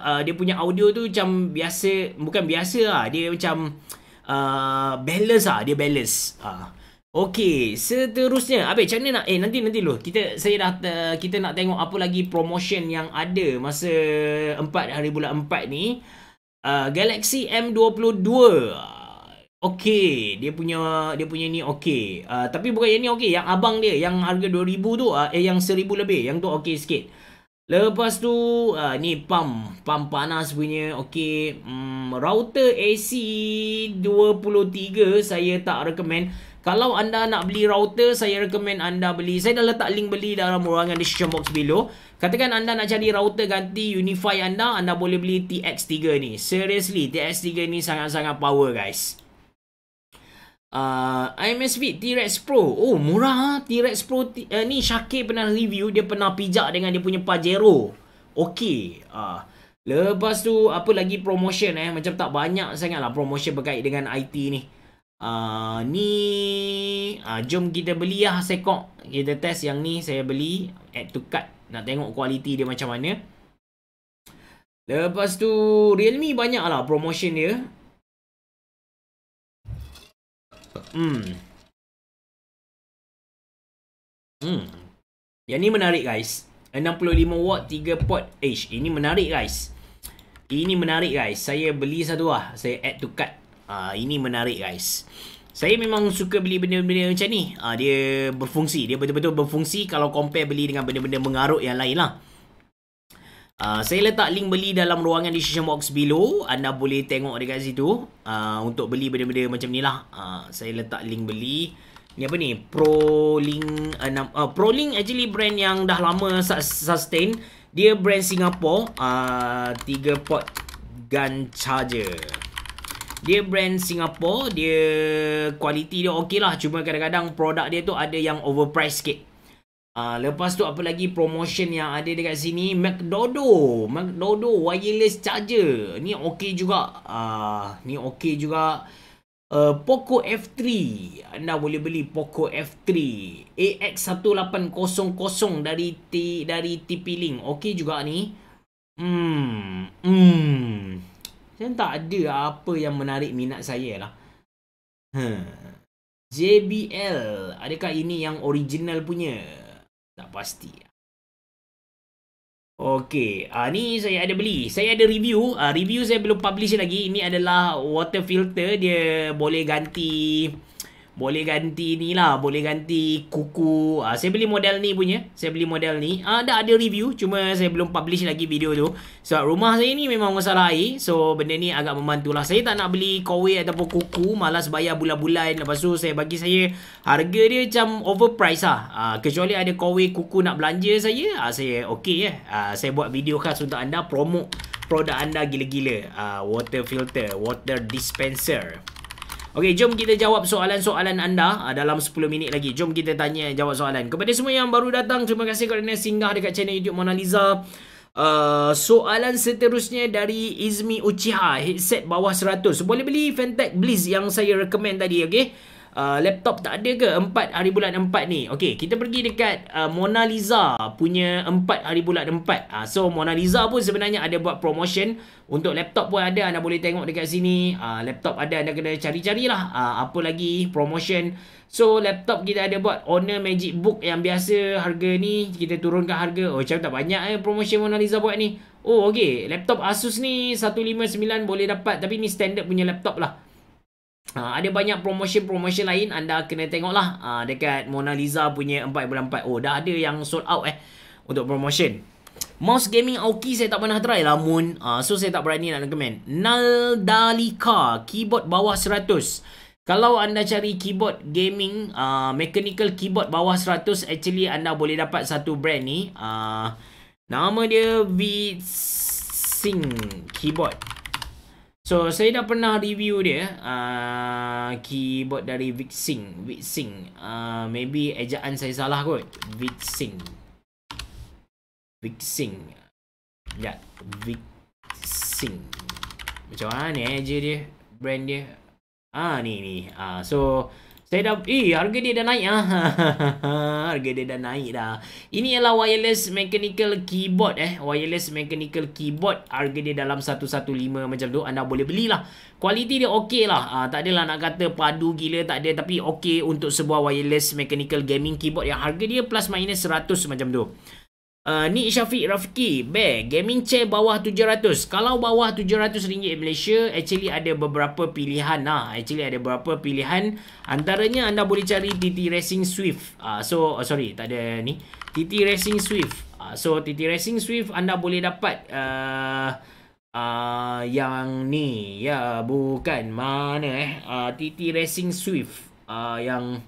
Uh, dia punya audio tu macam biasa... Bukan biasa lah. Dia macam... Uh, balance lah. Dia balance. Uh. Okay. Seterusnya. Habis macam mana nak... Eh nanti-nanti dulu. Kita, saya dah, uh, kita nak tengok apa lagi promotion yang ada masa 4 hari bulan 4 ni uh, Galaxy M22 uh, okey dia punya dia punya ni okey uh, tapi bukan yang ni okey yang abang dia yang harga 2000 tu uh, eh yang 1000 lebih yang tu okey sikit lepas tu uh, ni pam pam panas punya okey um, router AC 23 saya tak recommend kalau anda nak beli router, saya recommend anda beli. Saya dah letak link beli dalam ruangan description box below. Katakan anda nak cari router ganti Unify anda, anda boleh beli TX3 ni. Seriously, TX3 ni sangat-sangat power guys. Uh, IMS T-Rex Pro Oh murah ha? Ah. T-Rex Pro uh, Ni Syakir pernah review Dia pernah pijak Dengan dia punya Pajero Okay uh, ah. Lepas tu Apa lagi promotion eh Macam tak banyak sangat lah Promotion berkait dengan IT ni uh, Ni uh, Jom kita beli lah Sekok Kita test yang ni Saya beli Add to cart nak tengok kualiti dia macam mana. Lepas tu Realme banyak lah promotion dia. Hmm. Hmm. Yang ni menarik guys. 65 watt 3 port H. Ini menarik guys. Ini menarik guys. Saya beli satu lah. Saya add to cart. Uh, ini menarik guys. Saya memang suka beli benda-benda macam ni. Ah dia berfungsi, dia betul-betul berfungsi kalau compare beli dengan benda-benda mengarut yang lain lah. Uh, saya letak link beli dalam ruangan decision box below. Anda boleh tengok dekat situ. Uh, untuk beli benda-benda macam ni lah. Uh, saya letak link beli. Ni apa ni? ProLink. Uh, uh, ProLink actually brand yang dah lama sustain. Dia brand Singapore. Uh, 3 port gun charger. Dia brand Singapore Dia Kualiti dia okey lah Cuma kadang-kadang produk dia tu ada yang overpriced sikit uh, Lepas tu apa lagi promotion yang ada dekat sini McDodo McDodo wireless charger Ni okey juga uh, Ni okey juga Uh, Poco F3 Anda boleh beli Poco F3 AX1800 dari T, dari TP-Link Okey juga ni Hmm Hmm macam kan tak ada apa yang menarik minat saya lah. Hmm. Ha. JBL. Adakah ini yang original punya? Tak pasti. Okey, ah ni saya ada beli. Saya ada review, ah, review saya belum publish lagi. Ini adalah water filter, dia boleh ganti boleh ganti ni lah. Boleh ganti kuku. Ha, saya beli model ni punya. Saya beli model ni. Ha, dah ada review. Cuma saya belum publish lagi video tu. Sebab rumah saya ni memang masalah air. So, benda ni agak lah. Saya tak nak beli kawai ataupun kuku. Malas bayar bulan-bulan. Lepas tu, saya bagi saya harga dia macam overpriced lah. Ha, kecuali ada kawai kuku nak belanja saya. Ha, saya okay ya. Eh. Ha, saya buat video khas untuk anda. Promote produk anda gila-gila. Ha, water filter. Water Dispenser. Okey, jom kita jawab soalan-soalan anda ah, dalam 10 minit lagi. Jom kita tanya jawab soalan. Kepada semua yang baru datang, terima kasih kerana singgah dekat channel YouTube Mona Lisa. Uh, soalan seterusnya dari Izmi Uchiha, headset bawah 100. Boleh beli Fantech Bliss yang saya recommend tadi, okey? uh, laptop tak ada ke 4 hari bulan 4 ni okey kita pergi dekat uh, Mona Lisa punya 4 hari bulan 4 uh, so Mona Lisa pun sebenarnya ada buat promotion untuk laptop pun ada anda boleh tengok dekat sini uh, laptop ada anda kena cari-carilah uh, apa lagi promotion So laptop kita ada buat Honor Magic Book yang biasa harga ni kita turunkan harga. Oh macam tak banyak eh promotion Mona Lisa buat ni. Oh okey, laptop Asus ni 159 boleh dapat tapi ni standard punya laptop lah. Ha, ada banyak promotion-promotion lain anda kena tengoklah ha, dekat Mona Lisa punya 4.4 oh dah ada yang sold out eh untuk promotion mouse gaming Aoki saya tak pernah try lah Moon ha, so saya tak berani nak recommend Naldalika keyboard bawah 100 kalau anda cari keyboard gaming uh, mechanical keyboard bawah 100 actually anda boleh dapat satu brand ni uh, nama dia Vitsing keyboard So saya dah pernah review dia uh, keyboard dari Vixing, Vixing. Uh, maybe ejaan saya salah kot. Vixing. Vixing. Ya, Vixing. Macam mana eh je dia, brand dia. Ah ni ni. Ah so saya dah eh harga dia dah naik ah. (laughs) harga dia dah naik dah. Ini ialah wireless mechanical keyboard eh. Wireless mechanical keyboard harga dia dalam 115 macam tu anda boleh belilah. Kualiti dia okey lah. Ha, tak adalah nak kata padu gila tak ada tapi okey untuk sebuah wireless mechanical gaming keyboard yang harga dia plus minus 100 macam tu. Uh, ah, Nik Syafiq Rafiki, bear, gaming chair bawah RM700. Kalau bawah RM700 Malaysia, actually ada beberapa pilihan lah. Actually ada beberapa pilihan. Antaranya anda boleh cari TT Racing Swift. Uh, so, uh, sorry, tak ada ni. TT Racing Swift. Uh, so, TT Racing Swift anda boleh dapat uh, uh, yang ni. Ya, bukan. Mana eh? Uh, TT Racing Swift uh, yang...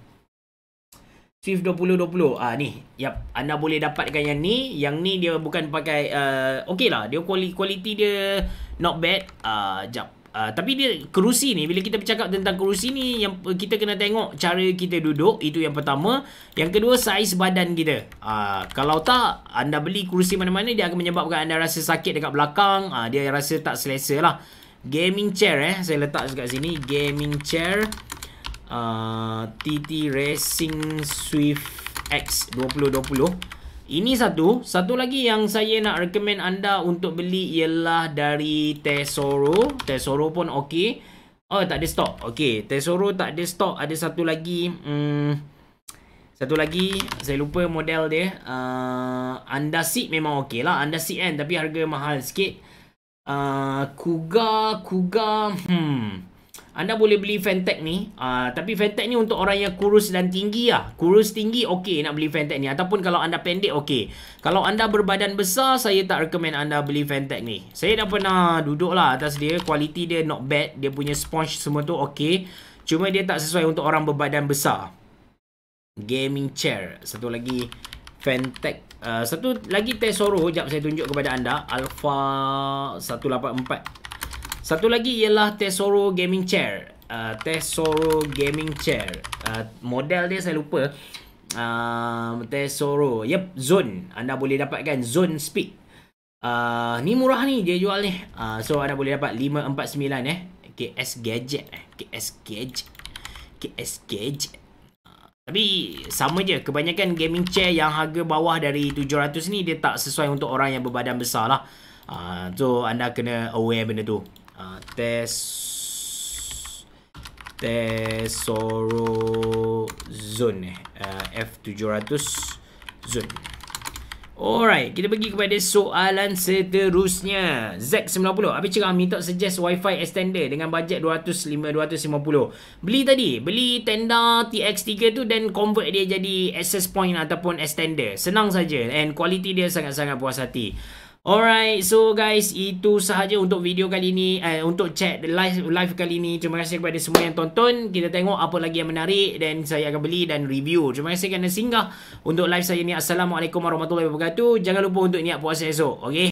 Swift 2020. Ah ni, yap, anda boleh dapatkan yang ni. Yang ni dia bukan pakai a uh, okeylah, dia kualiti dia not bad. Ah uh, jap. Uh, tapi dia kerusi ni bila kita bercakap tentang kerusi ni yang kita kena tengok cara kita duduk itu yang pertama yang kedua saiz badan kita uh, kalau tak anda beli kerusi mana-mana dia akan menyebabkan anda rasa sakit dekat belakang uh, dia rasa tak selesa lah gaming chair eh saya letak dekat sini gaming chair TT ah, Racing Swift X 2020 Ini satu Satu lagi yang saya nak recommend anda untuk beli ialah dari Tesoro Tesoro pun ok Oh tak ada stock Ok Tesoro tak ada stock Ada satu lagi hmm, Satu lagi Saya lupa model dia uh, Anda seat memang ok lah Anda seat kan Tapi harga mahal sikit uh, Kuga Kuga Hmm anda boleh beli Fantec ni. Uh, tapi Fantec ni untuk orang yang kurus dan tinggi lah. Kurus tinggi, okey nak beli Fantec ni. Ataupun kalau anda pendek, okey. Kalau anda berbadan besar, saya tak recommend anda beli Fantec ni. Saya dah pernah duduk lah atas dia. Kualiti dia not bad. Dia punya sponge semua tu okey. Cuma dia tak sesuai untuk orang berbadan besar. Gaming chair. Satu lagi Fantec. Uh, ah, satu lagi Tesoro. Sekejap saya tunjuk kepada anda. Alpha 184. Satu lagi ialah Tesoro Gaming Chair. Uh, Tesoro Gaming Chair. Uh, model dia saya lupa. Uh, Tesoro. Yep, Zone. Anda boleh dapatkan Zone Speed. Uh, ni murah ni dia jual ni. Uh, so anda boleh dapat 549 eh. KS Gadget eh. KS Gadget. KS Gadget. Tapi sama je kebanyakan gaming chair yang harga bawah dari 700 ni dia tak sesuai untuk orang yang berbadan besar lah. Uh, so anda kena aware benda tu. Ah, Tesorozone ah, uh, uh, F700 Zone Alright, kita pergi kepada soalan seterusnya. Zack 90. Apa cerita minta suggest WiFi extender dengan bajet 200-250. Beli tadi, beli tenda TX3 tu dan convert dia jadi access point ataupun extender. Senang saja and quality dia sangat-sangat puas hati. Alright, so guys, itu sahaja untuk video kali ini, eh, untuk chat live live kali ini. Terima kasih kepada semua yang tonton. Kita tengok apa lagi yang menarik dan saya akan beli dan review. Terima kasih kerana singgah untuk live saya ni. Assalamualaikum warahmatullahi wabarakatuh. Jangan lupa untuk niat puasa esok, okay?